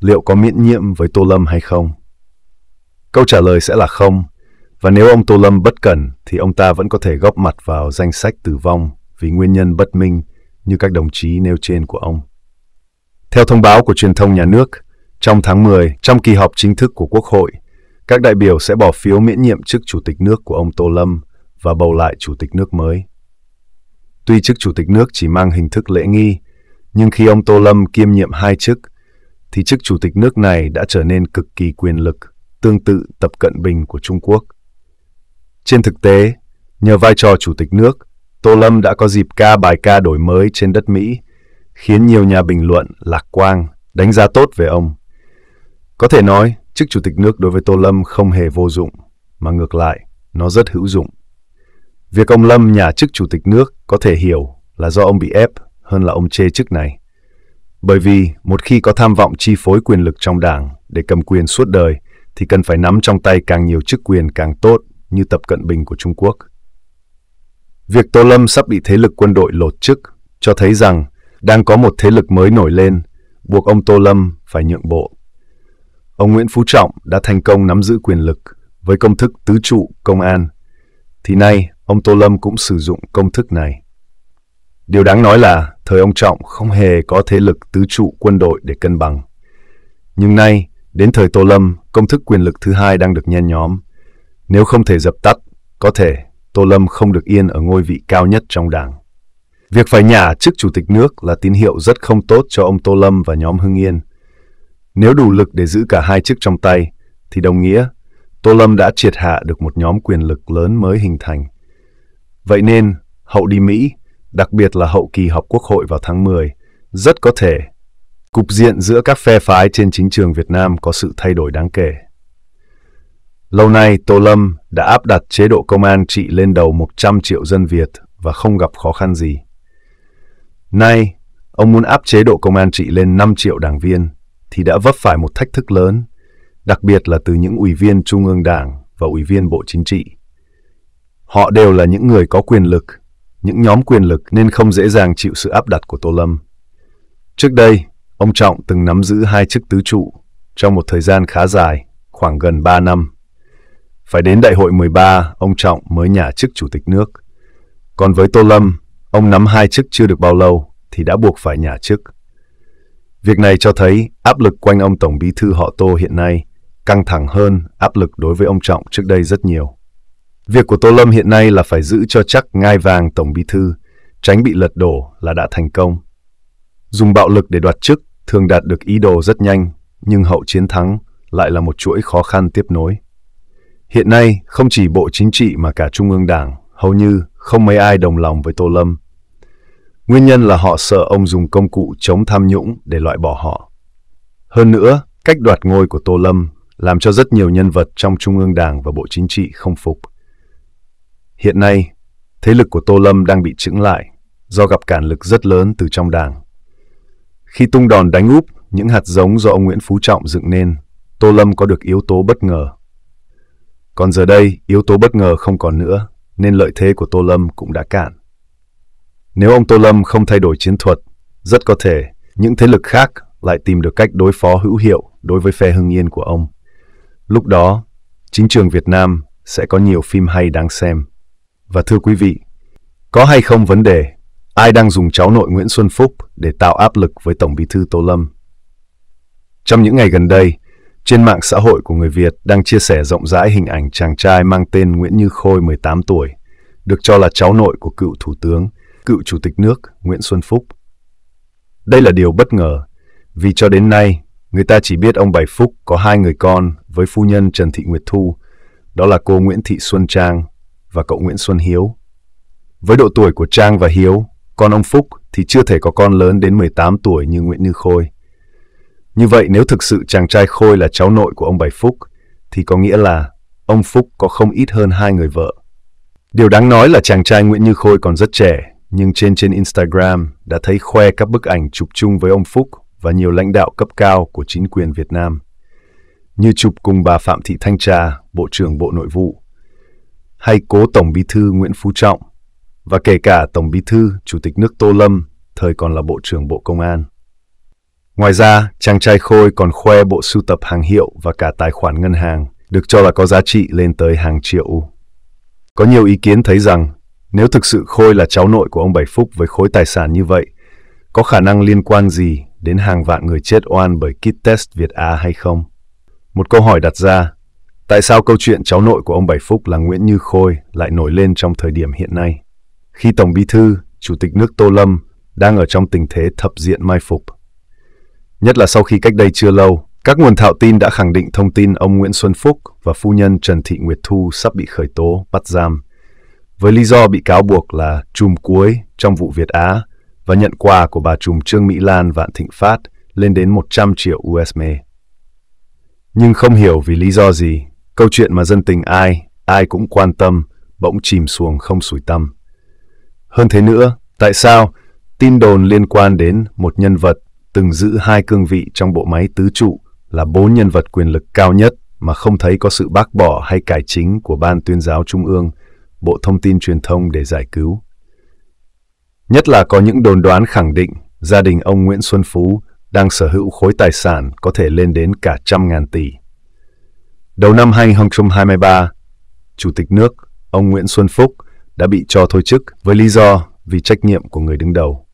Speaker 1: liệu có miễn nhiễm với Tô Lâm hay không? Câu trả lời sẽ là không, và nếu ông Tô Lâm bất cẩn thì ông ta vẫn có thể góp mặt vào danh sách tử vong vì nguyên nhân bất minh như các đồng chí nêu trên của ông. Theo thông báo của truyền thông nhà nước, trong tháng 10, trong kỳ họp chính thức của Quốc hội, các đại biểu sẽ bỏ phiếu miễn nhiệm chức chủ tịch nước của ông Tô Lâm và bầu lại chủ tịch nước mới. Tuy chức chủ tịch nước chỉ mang hình thức lễ nghi, nhưng khi ông Tô Lâm kiêm nhiệm hai chức, thì chức chủ tịch nước này đã trở nên cực kỳ quyền lực, tương tự Tập Cận Bình của Trung Quốc. Trên thực tế, nhờ vai trò chủ tịch nước, Tô Lâm đã có dịp ca bài ca đổi mới trên đất Mỹ – khiến nhiều nhà bình luận lạc quang, đánh giá tốt về ông. Có thể nói, chức chủ tịch nước đối với Tô Lâm không hề vô dụng, mà ngược lại, nó rất hữu dụng. Việc ông Lâm nhà chức chủ tịch nước có thể hiểu là do ông bị ép hơn là ông chê chức này. Bởi vì một khi có tham vọng chi phối quyền lực trong đảng để cầm quyền suốt đời thì cần phải nắm trong tay càng nhiều chức quyền càng tốt như Tập Cận Bình của Trung Quốc. Việc Tô Lâm sắp bị thế lực quân đội lột chức cho thấy rằng đang có một thế lực mới nổi lên, buộc ông Tô Lâm phải nhượng bộ. Ông Nguyễn Phú Trọng đã thành công nắm giữ quyền lực với công thức tứ trụ công an, thì nay ông Tô Lâm cũng sử dụng công thức này. Điều đáng nói là thời ông Trọng không hề có thế lực tứ trụ quân đội để cân bằng. Nhưng nay, đến thời Tô Lâm, công thức quyền lực thứ hai đang được nhen nhóm. Nếu không thể dập tắt, có thể Tô Lâm không được yên ở ngôi vị cao nhất trong đảng. Việc phải nhả chức chủ tịch nước là tín hiệu rất không tốt cho ông Tô Lâm và nhóm Hưng Yên. Nếu đủ lực để giữ cả hai chức trong tay, thì đồng nghĩa Tô Lâm đã triệt hạ được một nhóm quyền lực lớn mới hình thành. Vậy nên, hậu đi Mỹ, đặc biệt là hậu kỳ họp Quốc hội vào tháng 10, rất có thể cục diện giữa các phe phái trên chính trường Việt Nam có sự thay đổi đáng kể. Lâu nay, Tô Lâm đã áp đặt chế độ công an trị lên đầu 100 triệu dân Việt và không gặp khó khăn gì. Nay, ông muốn áp chế độ công an trị lên 5 triệu đảng viên thì đã vấp phải một thách thức lớn, đặc biệt là từ những ủy viên Trung ương Đảng và ủy viên Bộ Chính trị. Họ đều là những người có quyền lực, những nhóm quyền lực nên không dễ dàng chịu sự áp đặt của Tô Lâm. Trước đây, ông Trọng từng nắm giữ hai chức tứ trụ trong một thời gian khá dài, khoảng gần 3 năm. Phải đến đại hội 13, ông Trọng mới nhả chức chủ tịch nước. Còn với Tô Lâm, Ông nắm hai chức chưa được bao lâu thì đã buộc phải nhả chức. Việc này cho thấy áp lực quanh ông Tổng Bí thư họ Tô hiện nay căng thẳng hơn áp lực đối với ông Trọng trước đây rất nhiều. Việc của Tô Lâm hiện nay là phải giữ cho chắc ngai vàng Tổng Bí thư, tránh bị lật đổ là đã thành công. Dùng bạo lực để đoạt chức thường đạt được ý đồ rất nhanh, nhưng hậu chiến thắng lại là một chuỗi khó khăn tiếp nối. Hiện nay, không chỉ Bộ Chính trị mà cả Trung ương Đảng hầu như không mấy ai đồng lòng với Tô Lâm. Nguyên nhân là họ sợ ông dùng công cụ chống tham nhũng để loại bỏ họ. Hơn nữa, cách đoạt ngôi của Tô Lâm làm cho rất nhiều nhân vật trong Trung ương Đảng và Bộ Chính trị không phục. Hiện nay, thế lực của Tô Lâm đang bị chững lại do gặp cản lực rất lớn từ trong Đảng. Khi tung đòn đánh úp những hạt giống do ông Nguyễn Phú Trọng dựng nên, Tô Lâm có được yếu tố bất ngờ. Còn giờ đây, yếu tố bất ngờ không còn nữa nên lợi thế của Tô Lâm cũng đã cạn. Nếu ông Tô Lâm không thay đổi chiến thuật, rất có thể những thế lực khác lại tìm được cách đối phó hữu hiệu đối với phe Hưng Yên của ông. Lúc đó, chính trường Việt Nam sẽ có nhiều phim hay đáng xem. Và thưa quý vị, có hay không vấn đề ai đang dùng cháu nội Nguyễn Xuân Phúc để tạo áp lực với Tổng Bí thư Tô Lâm? Trong những ngày gần đây, trên mạng xã hội của người Việt đang chia sẻ rộng rãi hình ảnh chàng trai mang tên Nguyễn Như Khôi 18 tuổi, được cho là cháu nội của cựu Thủ tướng, cựu Chủ tịch nước Nguyễn Xuân Phúc. Đây là điều bất ngờ, vì cho đến nay, người ta chỉ biết ông Bảy Phúc có hai người con với phu nhân Trần Thị Nguyệt Thu, đó là cô Nguyễn Thị Xuân Trang và cậu Nguyễn Xuân Hiếu. Với độ tuổi của Trang và Hiếu, con ông Phúc thì chưa thể có con lớn đến 18 tuổi như Nguyễn Như Khôi – như vậy nếu thực sự chàng trai Khôi là cháu nội của ông Bảy Phúc, thì có nghĩa là ông Phúc có không ít hơn hai người vợ. Điều đáng nói là chàng trai Nguyễn Như Khôi còn rất trẻ, nhưng trên trên Instagram đã thấy khoe các bức ảnh chụp chung với ông Phúc và nhiều lãnh đạo cấp cao của chính quyền Việt Nam, như chụp cùng bà Phạm Thị Thanh Trà, Bộ trưởng Bộ Nội vụ, hay cố Tổng Bí thư Nguyễn Phú Trọng, và kể cả Tổng Bí thư Chủ tịch nước Tô Lâm, thời còn là Bộ trưởng Bộ Công an. Ngoài ra, chàng trai Khôi còn khoe bộ sưu tập hàng hiệu và cả tài khoản ngân hàng, được cho là có giá trị lên tới hàng triệu. Có nhiều ý kiến thấy rằng, nếu thực sự Khôi là cháu nội của ông Bảy Phúc với khối tài sản như vậy, có khả năng liên quan gì đến hàng vạn người chết oan bởi kit test Việt Á hay không? Một câu hỏi đặt ra, tại sao câu chuyện cháu nội của ông Bảy Phúc là Nguyễn Như Khôi lại nổi lên trong thời điểm hiện nay? Khi Tổng Bí Thư, Chủ tịch nước Tô Lâm đang ở trong tình thế thập diện mai phục – nhất là sau khi cách đây chưa lâu, các nguồn thạo tin đã khẳng định thông tin ông Nguyễn Xuân Phúc và phu nhân Trần Thị Nguyệt Thu sắp bị khởi tố, bắt giam. Với lý do bị cáo buộc là chùm cuối trong vụ Việt Á và nhận quà của bà trùm Trương Mỹ Lan Vạn Thịnh Phát lên đến 100 triệu USD. Nhưng không hiểu vì lý do gì, câu chuyện mà dân tình ai, ai cũng quan tâm, bỗng chìm xuồng không sủi tăm. Hơn thế nữa, tại sao tin đồn liên quan đến một nhân vật từng giữ hai cương vị trong bộ máy tứ trụ là bốn nhân vật quyền lực cao nhất mà không thấy có sự bác bỏ hay cải chính của Ban tuyên giáo Trung ương, Bộ Thông tin Truyền thông để giải cứu. Nhất là có những đồn đoán khẳng định gia đình ông Nguyễn Xuân Phú đang sở hữu khối tài sản có thể lên đến cả trăm ngàn tỷ. Đầu năm 2023, Chủ tịch nước, ông Nguyễn Xuân Phúc, đã bị cho thôi chức với lý do vì trách nhiệm của người đứng đầu.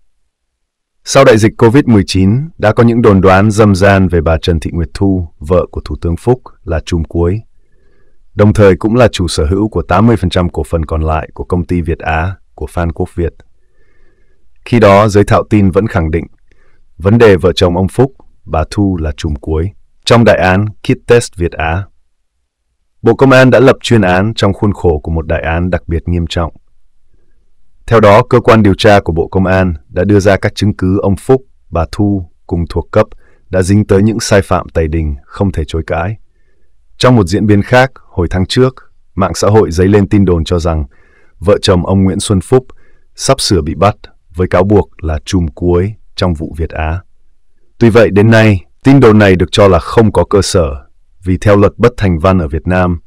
Speaker 1: Sau đại dịch COVID-19, đã có những đồn đoán dâm gian về bà Trần Thị Nguyệt Thu, vợ của Thủ tướng Phúc, là chùm cuối. Đồng thời cũng là chủ sở hữu của 80% cổ phần còn lại của công ty Việt Á của Phan Quốc Việt. Khi đó, giới thạo tin vẫn khẳng định vấn đề vợ chồng ông Phúc, bà Thu là chùm cuối trong đại án Kit Test Việt Á. Bộ Công an đã lập chuyên án trong khuôn khổ của một đại án đặc biệt nghiêm trọng theo đó, cơ quan điều tra của Bộ Công an đã đưa ra các chứng cứ ông Phúc, bà Thu cùng thuộc cấp đã dính tới những sai phạm tày đình không thể chối cãi. Trong một diễn biến khác, hồi tháng trước, mạng xã hội dấy lên tin đồn cho rằng vợ chồng ông Nguyễn Xuân Phúc sắp sửa bị bắt với cáo buộc là chùm cuối trong vụ Việt Á. Tuy vậy, đến nay, tin đồn này được cho là không có cơ sở, vì theo luật bất thành văn ở Việt Nam,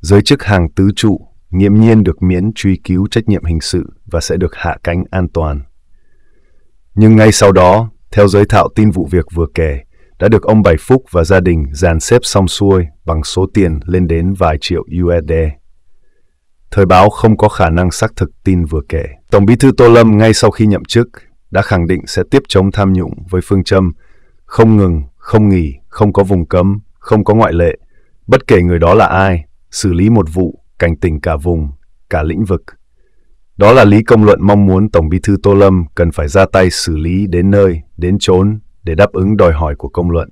Speaker 1: giới chức hàng tứ trụ nghiêm nhiên được miễn truy cứu trách nhiệm hình sự và sẽ được hạ cánh an toàn. Nhưng ngay sau đó, theo giới thạo tin vụ việc vừa kể, đã được ông Bảy Phúc và gia đình dàn xếp xong xuôi bằng số tiền lên đến vài triệu USD. Thời báo không có khả năng xác thực tin vừa kể. Tổng bí thư Tô Lâm ngay sau khi nhậm chức đã khẳng định sẽ tiếp chống tham nhũng với phương châm không ngừng, không nghỉ, không có vùng cấm, không có ngoại lệ, bất kể người đó là ai, xử lý một vụ cảnh tỉnh cả vùng, cả lĩnh vực. Đó là lý công luận mong muốn Tổng bí thư Tô Lâm cần phải ra tay xử lý đến nơi, đến chốn để đáp ứng đòi hỏi của công luận.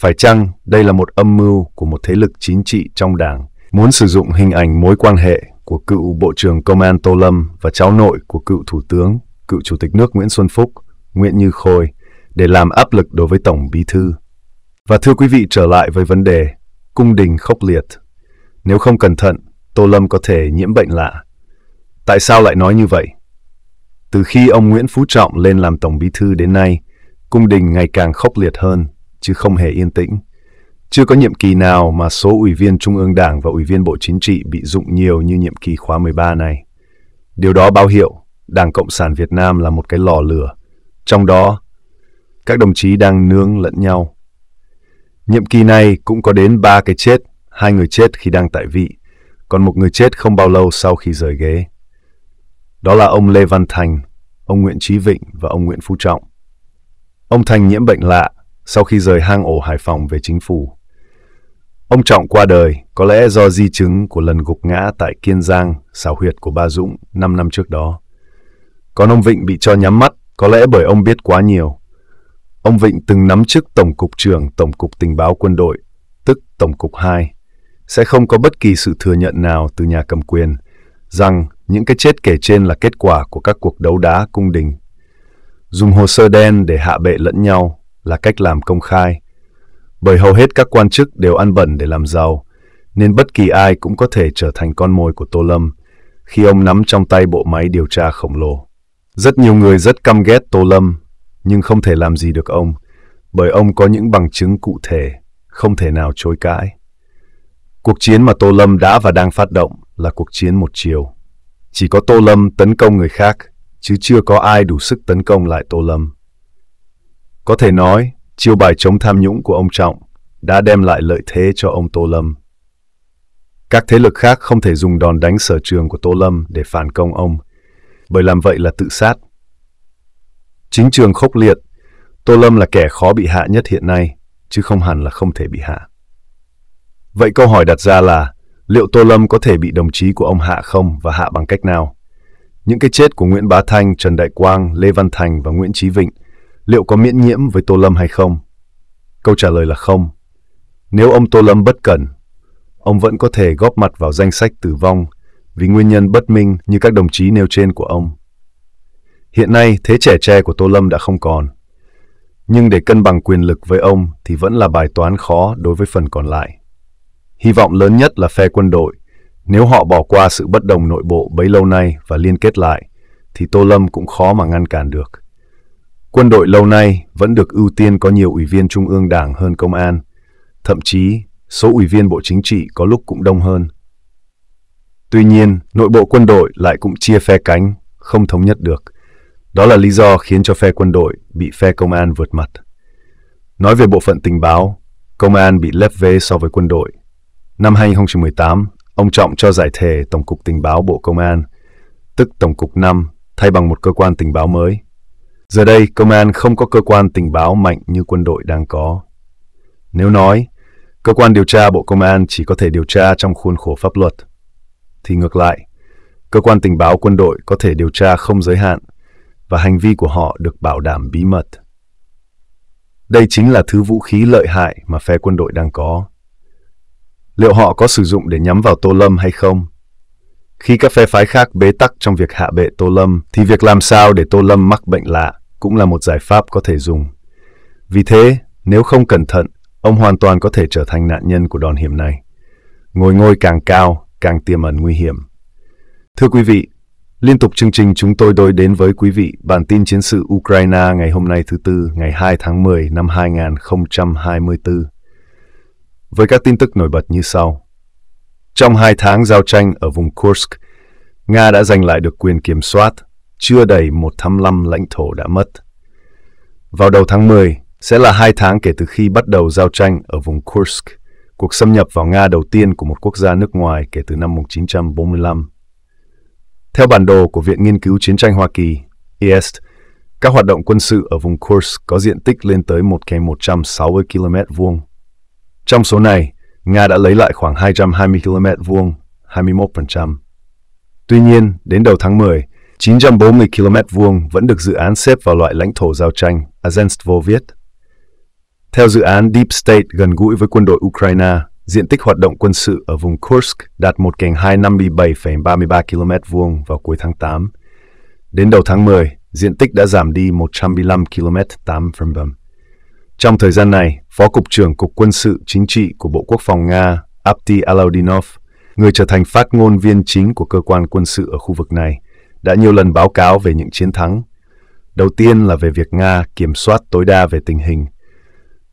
Speaker 1: Phải chăng đây là một âm mưu của một thế lực chính trị trong đảng muốn sử dụng hình ảnh mối quan hệ của cựu Bộ trưởng Công an Tô Lâm và cháu nội của cựu Thủ tướng, cựu Chủ tịch nước Nguyễn Xuân Phúc, Nguyễn Như Khôi để làm áp lực đối với Tổng Bí Thư. Và thưa quý vị trở lại với vấn đề cung đình khốc liệt nếu không cẩn thận, Tô Lâm có thể nhiễm bệnh lạ. Tại sao lại nói như vậy? Từ khi ông Nguyễn Phú Trọng lên làm Tổng Bí Thư đến nay, cung đình ngày càng khốc liệt hơn, chứ không hề yên tĩnh. Chưa có nhiệm kỳ nào mà số ủy viên Trung ương Đảng và ủy viên Bộ Chính trị bị dụng nhiều như nhiệm kỳ khóa 13 này. Điều đó báo hiệu Đảng Cộng sản Việt Nam là một cái lò lửa. Trong đó, các đồng chí đang nướng lẫn nhau. Nhiệm kỳ này cũng có đến ba cái chết hai người chết khi đang tại vị, còn một người chết không bao lâu sau khi rời ghế. Đó là ông Lê Văn Thành, ông Nguyễn Chí Vịnh và ông Nguyễn Phú Trọng. Ông Thành nhiễm bệnh lạ sau khi rời hang ổ Hải Phòng về chính phủ. Ông Trọng qua đời có lẽ do di chứng của lần gục ngã tại Kiên Giang, xào huyệt của ba Dũng 5 năm trước đó. Còn ông Vịnh bị cho nhắm mắt có lẽ bởi ông biết quá nhiều. Ông Vịnh từng nắm chức Tổng cục trưởng Tổng cục Tình báo Quân đội, tức Tổng cục 2 sẽ không có bất kỳ sự thừa nhận nào từ nhà cầm quyền rằng những cái chết kể trên là kết quả của các cuộc đấu đá cung đình. Dùng hồ sơ đen để hạ bệ lẫn nhau là cách làm công khai. Bởi hầu hết các quan chức đều ăn bẩn để làm giàu, nên bất kỳ ai cũng có thể trở thành con mồi của Tô Lâm khi ông nắm trong tay bộ máy điều tra khổng lồ. Rất nhiều người rất căm ghét Tô Lâm, nhưng không thể làm gì được ông, bởi ông có những bằng chứng cụ thể, không thể nào chối cãi. Cuộc chiến mà Tô Lâm đã và đang phát động là cuộc chiến một chiều. Chỉ có Tô Lâm tấn công người khác, chứ chưa có ai đủ sức tấn công lại Tô Lâm. Có thể nói, chiêu bài chống tham nhũng của ông Trọng đã đem lại lợi thế cho ông Tô Lâm. Các thế lực khác không thể dùng đòn đánh sở trường của Tô Lâm để phản công ông, bởi làm vậy là tự sát. Chính trường khốc liệt, Tô Lâm là kẻ khó bị hạ nhất hiện nay, chứ không hẳn là không thể bị hạ. Vậy câu hỏi đặt ra là liệu Tô Lâm có thể bị đồng chí của ông hạ không và hạ bằng cách nào? Những cái chết của Nguyễn Bá Thanh, Trần Đại Quang, Lê Văn Thành và Nguyễn Chí Vịnh liệu có miễn nhiễm với Tô Lâm hay không? Câu trả lời là không. Nếu ông Tô Lâm bất cẩn, ông vẫn có thể góp mặt vào danh sách tử vong vì nguyên nhân bất minh như các đồng chí nêu trên của ông. Hiện nay, thế trẻ tre của Tô Lâm đã không còn. Nhưng để cân bằng quyền lực với ông thì vẫn là bài toán khó đối với phần còn lại. Hy vọng lớn nhất là phe quân đội. Nếu họ bỏ qua sự bất đồng nội bộ bấy lâu nay và liên kết lại, thì Tô Lâm cũng khó mà ngăn cản được. Quân đội lâu nay vẫn được ưu tiên có nhiều ủy viên Trung ương Đảng hơn công an. Thậm chí, số ủy viên Bộ Chính trị có lúc cũng đông hơn. Tuy nhiên, nội bộ quân đội lại cũng chia phe cánh, không thống nhất được. Đó là lý do khiến cho phe quân đội bị phe công an vượt mặt. Nói về bộ phận tình báo, công an bị lép vế so với quân đội. Năm 2018, ông Trọng cho giải thể Tổng cục Tình báo Bộ Công an, tức Tổng cục 5, thay bằng một cơ quan tình báo mới. Giờ đây, công an không có cơ quan tình báo mạnh như quân đội đang có. Nếu nói, cơ quan điều tra Bộ Công an chỉ có thể điều tra trong khuôn khổ pháp luật, thì ngược lại, cơ quan tình báo quân đội có thể điều tra không giới hạn và hành vi của họ được bảo đảm bí mật. Đây chính là thứ vũ khí lợi hại mà phe quân đội đang có liệu họ có sử dụng để nhắm vào Tô Lâm hay không. Khi các phe phái khác bế tắc trong việc hạ bệ Tô Lâm, thì việc làm sao để Tô Lâm mắc bệnh lạ cũng là một giải pháp có thể dùng. Vì thế, nếu không cẩn thận, ông hoàn toàn có thể trở thành nạn nhân của đòn hiểm này. Ngồi ngôi càng cao, càng tiềm ẩn nguy hiểm. Thưa quý vị, liên tục chương trình chúng tôi đối đến với quý vị bản tin chiến sự Ukraine ngày hôm nay thứ Tư, ngày 2 tháng 10 năm 2024 với các tin tức nổi bật như sau. Trong hai tháng giao tranh ở vùng Kursk, Nga đã giành lại được quyền kiểm soát chưa đầy 125 lãnh thổ đã mất. Vào đầu tháng 10 sẽ là hai tháng kể từ khi bắt đầu giao tranh ở vùng Kursk, cuộc xâm nhập vào Nga đầu tiên của một quốc gia nước ngoài kể từ năm 1945. Theo bản đồ của Viện Nghiên cứu Chiến tranh Hoa Kỳ, EST, các hoạt động quân sự ở vùng Kursk có diện tích lên tới 1 160 km vuông. Trong số này, Nga đã lấy lại khoảng 220 km vuông, 21%. Tuy nhiên, đến đầu tháng 10, 940 km vuông vẫn được dự án xếp vào loại lãnh thổ giao tranh Azenstvo viết. Theo dự án Deep State gần gũi với quân đội Ukraine, diện tích hoạt động quân sự ở vùng Kursk đạt 1.257,33 km vuông vào cuối tháng 8. Đến đầu tháng 10, diện tích đã giảm đi 115 km 8 phần bầm. Trong thời gian này, Phó Cục trưởng Cục Quân sự Chính trị của Bộ Quốc phòng Nga Apti Alaudinov, người trở thành phát ngôn viên chính của cơ quan quân sự ở khu vực này, đã nhiều lần báo cáo về những chiến thắng. Đầu tiên là về việc Nga kiểm soát tối đa về tình hình,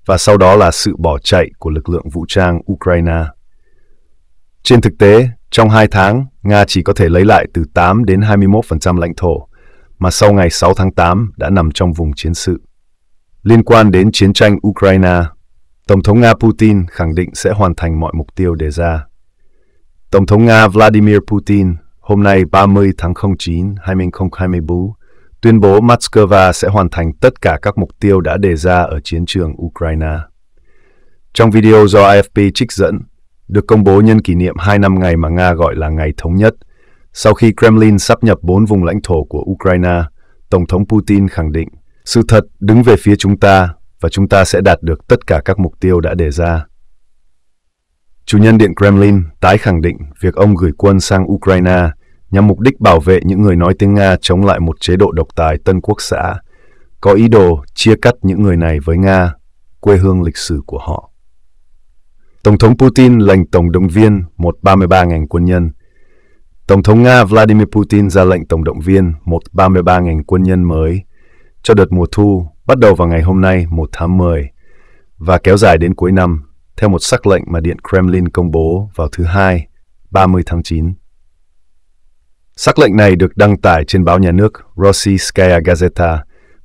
Speaker 1: và sau đó là sự bỏ chạy của lực lượng vũ trang Ukraine. Trên thực tế, trong hai tháng, Nga chỉ có thể lấy lại từ 8 đến 21% lãnh thổ, mà sau ngày 6 tháng 8 đã nằm trong vùng chiến sự. Liên quan đến chiến tranh Ukraine, Tổng thống Nga Putin khẳng định sẽ hoàn thành mọi mục tiêu đề ra. Tổng thống Nga Vladimir Putin hôm nay 30 tháng 09, 2024, tuyên bố Moscow sẽ hoàn thành tất cả các mục tiêu đã đề ra ở chiến trường Ukraine. Trong video do AFP trích dẫn, được công bố nhân kỷ niệm 2 năm ngày mà Nga gọi là Ngày Thống Nhất, sau khi Kremlin sắp nhập bốn vùng lãnh thổ của Ukraine, Tổng thống Putin khẳng định sự thật đứng về phía chúng ta và chúng ta sẽ đạt được tất cả các mục tiêu đã đề ra. Chủ nhân Điện Kremlin tái khẳng định việc ông gửi quân sang Ukraine nhằm mục đích bảo vệ những người nói tiếng Nga chống lại một chế độ độc tài tân quốc xã, có ý đồ chia cắt những người này với Nga, quê hương lịch sử của họ. Tổng thống Putin lệnh Tổng động viên 133 000 quân nhân. Tổng thống Nga Vladimir Putin ra lệnh Tổng động viên 133 000 quân nhân mới cho đợt mùa thu bắt đầu vào ngày hôm nay 1 tháng 10 và kéo dài đến cuối năm theo một sắc lệnh mà Điện Kremlin công bố vào thứ Hai, 30 tháng 9. Sắc lệnh này được đăng tải trên báo nhà nước Rossiyskaya Gazeta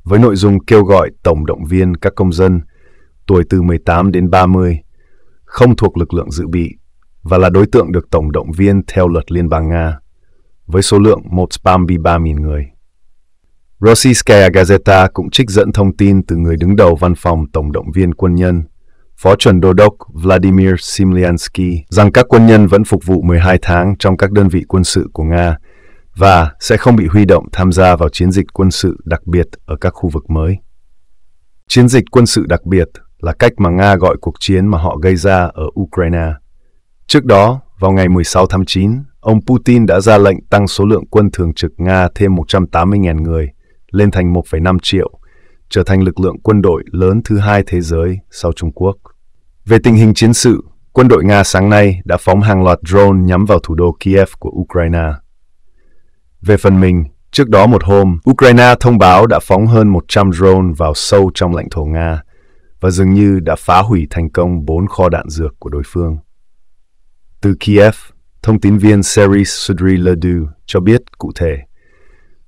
Speaker 1: với nội dung kêu gọi tổng động viên các công dân tuổi từ 18 đến 30 không thuộc lực lượng dự bị và là đối tượng được tổng động viên theo luật Liên bang Nga với số lượng 1 000 người. Rossiyskaya Gazeta cũng trích dẫn thông tin từ người đứng đầu văn phòng Tổng động viên quân nhân, Phó chuẩn Đô đốc Vladimir Simliansky, rằng các quân nhân vẫn phục vụ 12 tháng trong các đơn vị quân sự của Nga và sẽ không bị huy động tham gia vào chiến dịch quân sự đặc biệt ở các khu vực mới. Chiến dịch quân sự đặc biệt là cách mà Nga gọi cuộc chiến mà họ gây ra ở Ukraine. Trước đó, vào ngày 16 tháng 9, ông Putin đã ra lệnh tăng số lượng quân thường trực Nga thêm 180.000 người – lên thành 1,5 triệu, trở thành lực lượng quân đội lớn thứ hai thế giới sau Trung Quốc. Về tình hình chiến sự, quân đội Nga sáng nay đã phóng hàng loạt drone nhắm vào thủ đô Kiev của Ukraine. Về phần mình, trước đó một hôm, Ukraine thông báo đã phóng hơn 100 drone vào sâu trong lãnh thổ Nga và dường như đã phá hủy thành công bốn kho đạn dược của đối phương. Từ Kiev, thông tin viên Seri Sudri Ledu cho biết cụ thể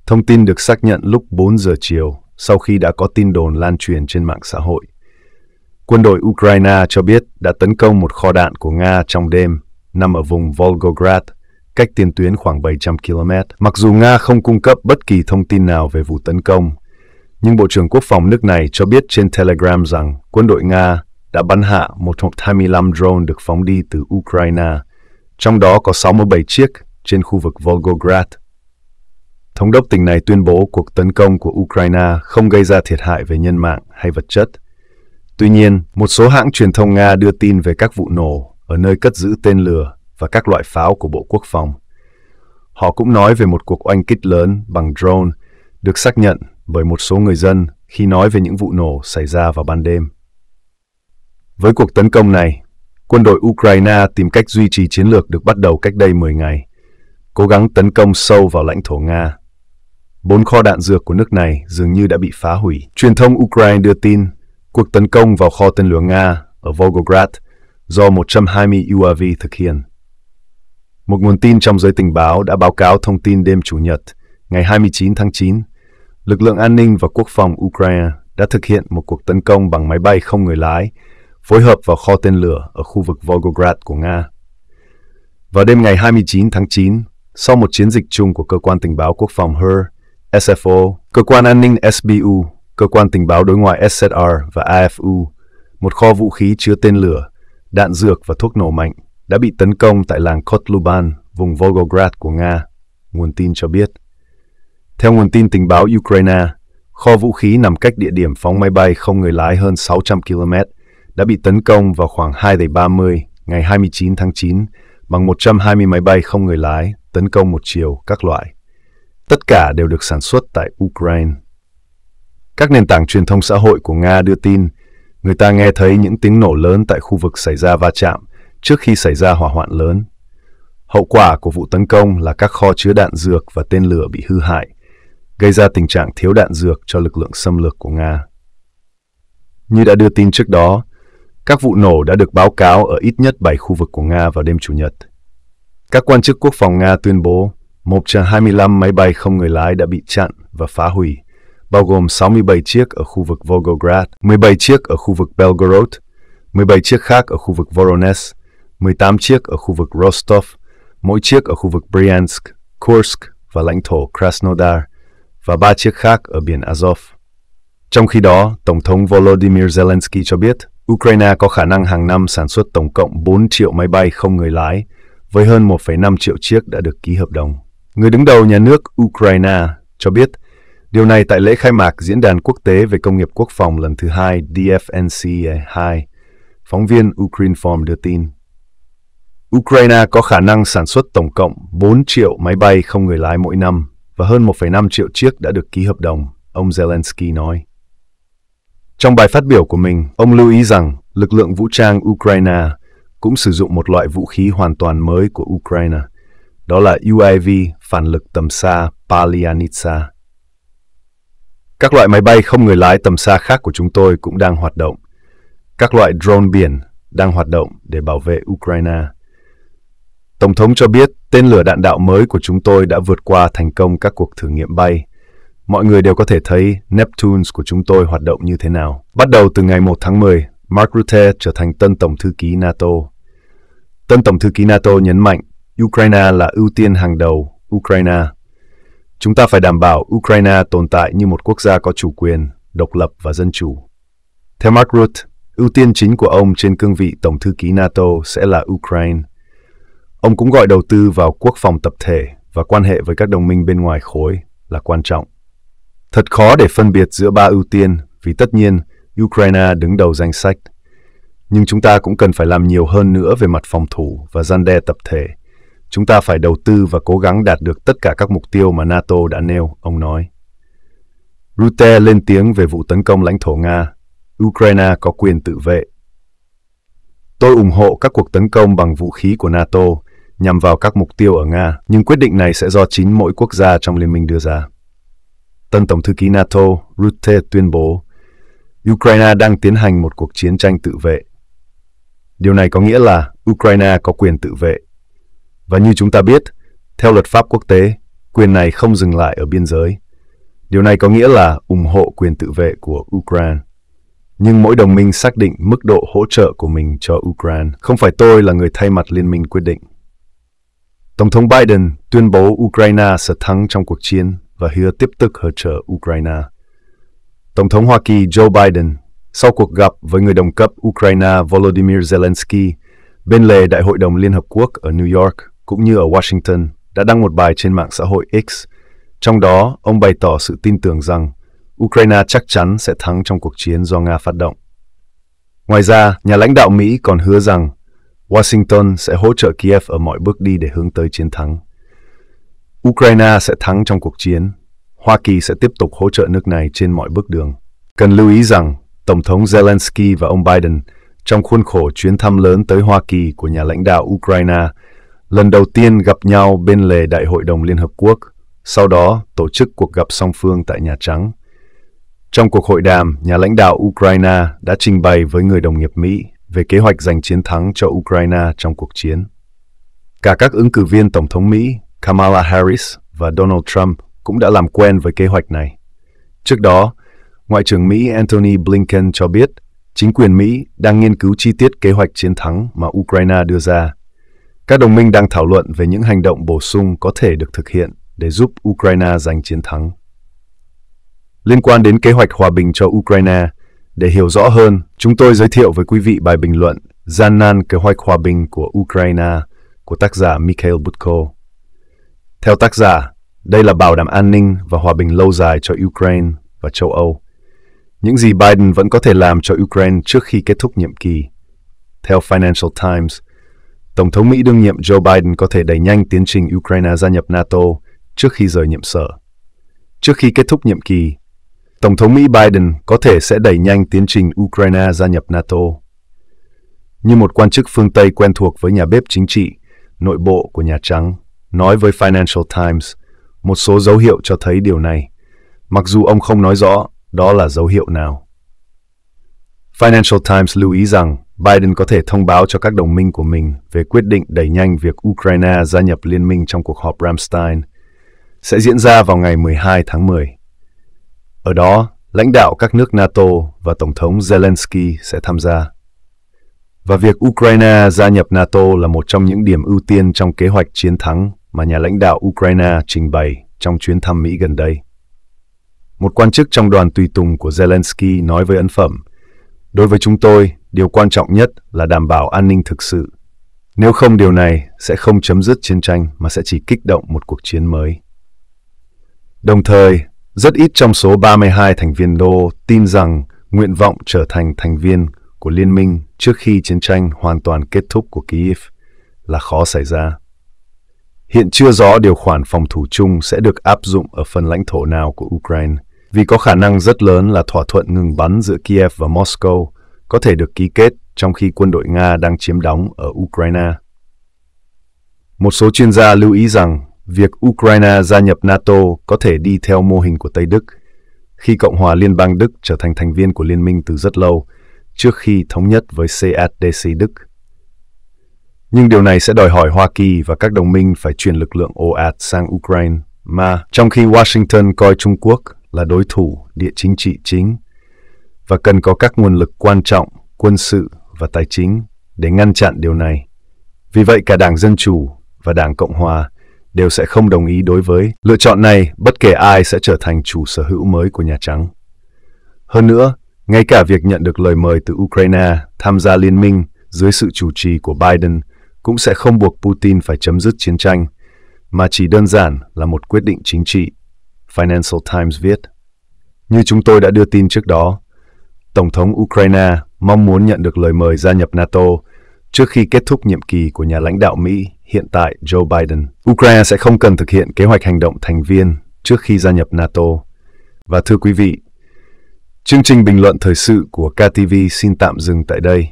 Speaker 1: Thông tin được xác nhận lúc 4 giờ chiều sau khi đã có tin đồn lan truyền trên mạng xã hội. Quân đội Ukraine cho biết đã tấn công một kho đạn của Nga trong đêm nằm ở vùng Volgograd, cách tiền tuyến khoảng 700 km. Mặc dù Nga không cung cấp bất kỳ thông tin nào về vụ tấn công, nhưng Bộ trưởng Quốc phòng nước này cho biết trên Telegram rằng quân đội Nga đã bắn hạ một hộp 25 drone được phóng đi từ Ukraine, trong đó có 67 chiếc trên khu vực Volgograd Thống đốc tỉnh này tuyên bố cuộc tấn công của Ukraine không gây ra thiệt hại về nhân mạng hay vật chất. Tuy nhiên, một số hãng truyền thông Nga đưa tin về các vụ nổ ở nơi cất giữ tên lửa và các loại pháo của Bộ Quốc phòng. Họ cũng nói về một cuộc oanh kích lớn bằng drone được xác nhận bởi một số người dân khi nói về những vụ nổ xảy ra vào ban đêm. Với cuộc tấn công này, quân đội Ukraine tìm cách duy trì chiến lược được bắt đầu cách đây 10 ngày, cố gắng tấn công sâu vào lãnh thổ Nga Bốn kho đạn dược của nước này dường như đã bị phá hủy. Truyền thông Ukraine đưa tin cuộc tấn công vào kho tên lửa Nga ở Volgograd do 120 UAV thực hiện. Một nguồn tin trong giới tình báo đã báo cáo thông tin đêm Chủ nhật, ngày 29 tháng 9, lực lượng an ninh và quốc phòng Ukraine đã thực hiện một cuộc tấn công bằng máy bay không người lái phối hợp vào kho tên lửa ở khu vực Volgograd của Nga. Vào đêm ngày 29 tháng 9, sau một chiến dịch chung của cơ quan tình báo quốc phòng HER, SFO, Cơ quan An ninh SBU, Cơ quan Tình báo Đối ngoại SSR và AFU, một kho vũ khí chứa tên lửa, đạn dược và thuốc nổ mạnh, đã bị tấn công tại làng Kotluban, vùng Volgograd của Nga, nguồn tin cho biết. Theo nguồn tin tình báo Ukraine, kho vũ khí nằm cách địa điểm phóng máy bay không người lái hơn 600 km, đã bị tấn công vào khoảng 2 giờ 30 ngày 29 tháng 9 bằng 120 máy bay không người lái tấn công một chiều các loại. Tất cả đều được sản xuất tại Ukraine. Các nền tảng truyền thông xã hội của Nga đưa tin, người ta nghe thấy những tiếng nổ lớn tại khu vực xảy ra va chạm trước khi xảy ra hỏa hoạn lớn. Hậu quả của vụ tấn công là các kho chứa đạn dược và tên lửa bị hư hại, gây ra tình trạng thiếu đạn dược cho lực lượng xâm lược của Nga. Như đã đưa tin trước đó, các vụ nổ đã được báo cáo ở ít nhất 7 khu vực của Nga vào đêm Chủ nhật. Các quan chức quốc phòng Nga tuyên bố một 125 máy bay không người lái đã bị chặn và phá hủy, bao gồm 67 chiếc ở khu vực Volgograd, 17 chiếc ở khu vực Belgorod, 17 chiếc khác ở khu vực Voronezh, 18 chiếc ở khu vực Rostov, mỗi chiếc ở khu vực Bryansk, Kursk và lãnh thổ Krasnodar, và ba chiếc khác ở biển Azov. Trong khi đó, Tổng thống Volodymyr Zelensky cho biết Ukraine có khả năng hàng năm sản xuất tổng cộng 4 triệu máy bay không người lái, với hơn 1,5 triệu chiếc đã được ký hợp đồng. Người đứng đầu nhà nước Ukraine cho biết điều này tại lễ khai mạc Diễn đàn Quốc tế về Công nghiệp Quốc phòng lần thứ hai DFNC 2, e phóng viên Ukraineform đưa tin. Ukraine có khả năng sản xuất tổng cộng 4 triệu máy bay không người lái mỗi năm và hơn 1,5 triệu chiếc đã được ký hợp đồng, ông Zelensky nói. Trong bài phát biểu của mình, ông lưu ý rằng lực lượng vũ trang Ukraine cũng sử dụng một loại vũ khí hoàn toàn mới của Ukraine – đó là UAV phản lực tầm xa Palianitsa. Các loại máy bay không người lái tầm xa khác của chúng tôi cũng đang hoạt động. Các loại drone biển đang hoạt động để bảo vệ Ukraine. Tổng thống cho biết tên lửa đạn đạo mới của chúng tôi đã vượt qua thành công các cuộc thử nghiệm bay. Mọi người đều có thể thấy Neptunes của chúng tôi hoạt động như thế nào. Bắt đầu từ ngày 1 tháng 10, Mark Rutte trở thành tân tổng thư ký NATO. Tân tổng thư ký NATO nhấn mạnh Ukraine là ưu tiên hàng đầu Ukraine. Chúng ta phải đảm bảo Ukraine tồn tại như một quốc gia có chủ quyền, độc lập và dân chủ. Theo Mark Rutte, ưu tiên chính của ông trên cương vị Tổng thư ký NATO sẽ là Ukraine. Ông cũng gọi đầu tư vào quốc phòng tập thể và quan hệ với các đồng minh bên ngoài khối là quan trọng. Thật khó để phân biệt giữa ba ưu tiên vì tất nhiên Ukraine đứng đầu danh sách. Nhưng chúng ta cũng cần phải làm nhiều hơn nữa về mặt phòng thủ và gian đe tập thể Chúng ta phải đầu tư và cố gắng đạt được tất cả các mục tiêu mà NATO đã nêu, ông nói. Rutte lên tiếng về vụ tấn công lãnh thổ Nga. Ukraine có quyền tự vệ. Tôi ủng hộ các cuộc tấn công bằng vũ khí của NATO nhằm vào các mục tiêu ở Nga, nhưng quyết định này sẽ do chính mỗi quốc gia trong liên minh đưa ra. Tân Tổng thư ký NATO Rutte tuyên bố Ukraine đang tiến hành một cuộc chiến tranh tự vệ. Điều này có nghĩa là Ukraine có quyền tự vệ và như chúng ta biết, theo luật pháp quốc tế, quyền này không dừng lại ở biên giới. Điều này có nghĩa là ủng hộ quyền tự vệ của Ukraine. Nhưng mỗi đồng minh xác định mức độ hỗ trợ của mình cho Ukraine. Không phải tôi là người thay mặt liên minh quyết định. Tổng thống Biden tuyên bố Ukraine sẽ thắng trong cuộc chiến và hứa tiếp tục hỗ trợ Ukraine. Tổng thống Hoa Kỳ Joe Biden sau cuộc gặp với người đồng cấp Ukraine Volodymyr Zelensky bên lề Đại hội đồng Liên Hợp Quốc ở New York cũng như ở Washington đã đăng một bài trên mạng xã hội X. Trong đó, ông bày tỏ sự tin tưởng rằng Ukraine chắc chắn sẽ thắng trong cuộc chiến do Nga phát động. Ngoài ra, nhà lãnh đạo Mỹ còn hứa rằng Washington sẽ hỗ trợ Kiev ở mọi bước đi để hướng tới chiến thắng. Ukraine sẽ thắng trong cuộc chiến. Hoa Kỳ sẽ tiếp tục hỗ trợ nước này trên mọi bước đường. Cần lưu ý rằng, Tổng thống Zelensky và ông Biden trong khuôn khổ chuyến thăm lớn tới Hoa Kỳ của nhà lãnh đạo Ukraine – lần đầu tiên gặp nhau bên lề Đại hội đồng Liên Hợp Quốc, sau đó tổ chức cuộc gặp song phương tại Nhà Trắng. Trong cuộc hội đàm, nhà lãnh đạo Ukraine đã trình bày với người đồng nghiệp Mỹ về kế hoạch giành chiến thắng cho Ukraine trong cuộc chiến. Cả các ứng cử viên Tổng thống Mỹ Kamala Harris và Donald Trump cũng đã làm quen với kế hoạch này. Trước đó, Ngoại trưởng Mỹ Antony Blinken cho biết chính quyền Mỹ đang nghiên cứu chi tiết kế hoạch chiến thắng mà Ukraine đưa ra các đồng minh đang thảo luận về những hành động bổ sung có thể được thực hiện để giúp Ukraine giành chiến thắng. Liên quan đến kế hoạch hòa bình cho Ukraine, để hiểu rõ hơn, chúng tôi giới thiệu với quý vị bài bình luận Gian nan kế hoạch hòa bình của Ukraine của tác giả Mikhail Butko. Theo tác giả, đây là bảo đảm an ninh và hòa bình lâu dài cho Ukraine và châu Âu. Những gì Biden vẫn có thể làm cho Ukraine trước khi kết thúc nhiệm kỳ. Theo Financial Times, Tổng thống Mỹ đương nhiệm Joe Biden có thể đẩy nhanh tiến trình Ukraine gia nhập NATO trước khi rời nhiệm sở. Trước khi kết thúc nhiệm kỳ, Tổng thống Mỹ Biden có thể sẽ đẩy nhanh tiến trình Ukraine gia nhập NATO. Như một quan chức phương Tây quen thuộc với nhà bếp chính trị, nội bộ của Nhà Trắng, nói với Financial Times, một số dấu hiệu cho thấy điều này, mặc dù ông không nói rõ đó là dấu hiệu nào. Financial Times lưu ý rằng Biden có thể thông báo cho các đồng minh của mình về quyết định đẩy nhanh việc Ukraine gia nhập liên minh trong cuộc họp Ramstein sẽ diễn ra vào ngày 12 tháng 10. Ở đó, lãnh đạo các nước NATO và Tổng thống Zelensky sẽ tham gia. Và việc Ukraine gia nhập NATO là một trong những điểm ưu tiên trong kế hoạch chiến thắng mà nhà lãnh đạo Ukraine trình bày trong chuyến thăm Mỹ gần đây. Một quan chức trong đoàn tùy tùng của Zelensky nói với ấn phẩm – Đối với chúng tôi, điều quan trọng nhất là đảm bảo an ninh thực sự. Nếu không điều này sẽ không chấm dứt chiến tranh mà sẽ chỉ kích động một cuộc chiến mới. Đồng thời, rất ít trong số 32 thành viên đô tin rằng nguyện vọng trở thành thành viên của liên minh trước khi chiến tranh hoàn toàn kết thúc của Kyiv là khó xảy ra. Hiện chưa rõ điều khoản phòng thủ chung sẽ được áp dụng ở phần lãnh thổ nào của Ukraine – vì có khả năng rất lớn là thỏa thuận ngừng bắn giữa Kiev và Moscow có thể được ký kết trong khi quân đội Nga đang chiếm đóng ở Ukraine. Một số chuyên gia lưu ý rằng việc Ukraine gia nhập NATO có thể đi theo mô hình của Tây Đức, khi Cộng hòa Liên bang Đức trở thành thành viên của liên minh từ rất lâu, trước khi thống nhất với CADC Đức. Nhưng điều này sẽ đòi hỏi Hoa Kỳ và các đồng minh phải chuyển lực lượng ồ ạt sang Ukraine, mà trong khi Washington coi Trung Quốc là đối thủ địa chính trị chính và cần có các nguồn lực quan trọng quân sự và tài chính để ngăn chặn điều này. Vì vậy cả Đảng Dân Chủ và Đảng Cộng Hòa đều sẽ không đồng ý đối với lựa chọn này bất kể ai sẽ trở thành chủ sở hữu mới của Nhà Trắng. Hơn nữa, ngay cả việc nhận được lời mời từ Ukraine tham gia liên minh dưới sự chủ trì của Biden cũng sẽ không buộc Putin phải chấm dứt chiến tranh, mà chỉ đơn giản là một quyết định chính trị Financial Times viết. Như chúng tôi đã đưa tin trước đó, Tổng thống Ukraine mong muốn nhận được lời mời gia nhập NATO trước khi kết thúc nhiệm kỳ của nhà lãnh đạo Mỹ hiện tại Joe Biden. Ukraine sẽ không cần thực hiện kế hoạch hành động thành viên trước khi gia nhập NATO. Và thưa quý vị, chương trình bình luận thời sự của KTV xin tạm dừng tại đây.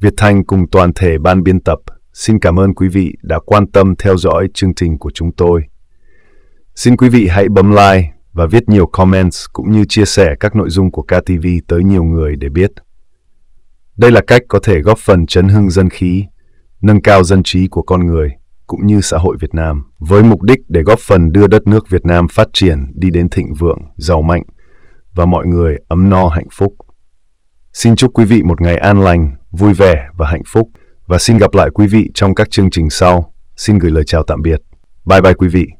Speaker 1: Việt Thanh cùng toàn thể ban biên tập xin cảm ơn quý vị đã quan tâm theo dõi chương trình của chúng tôi. Xin quý vị hãy bấm like và viết nhiều comments cũng như chia sẻ các nội dung của KTV tới nhiều người để biết. Đây là cách có thể góp phần chấn hưng dân khí, nâng cao dân trí của con người cũng như xã hội Việt Nam với mục đích để góp phần đưa đất nước Việt Nam phát triển đi đến thịnh vượng, giàu mạnh và mọi người ấm no hạnh phúc. Xin chúc quý vị một ngày an lành, vui vẻ và hạnh phúc và xin gặp lại quý vị trong các chương trình sau. Xin gửi lời chào tạm biệt. Bye bye quý vị.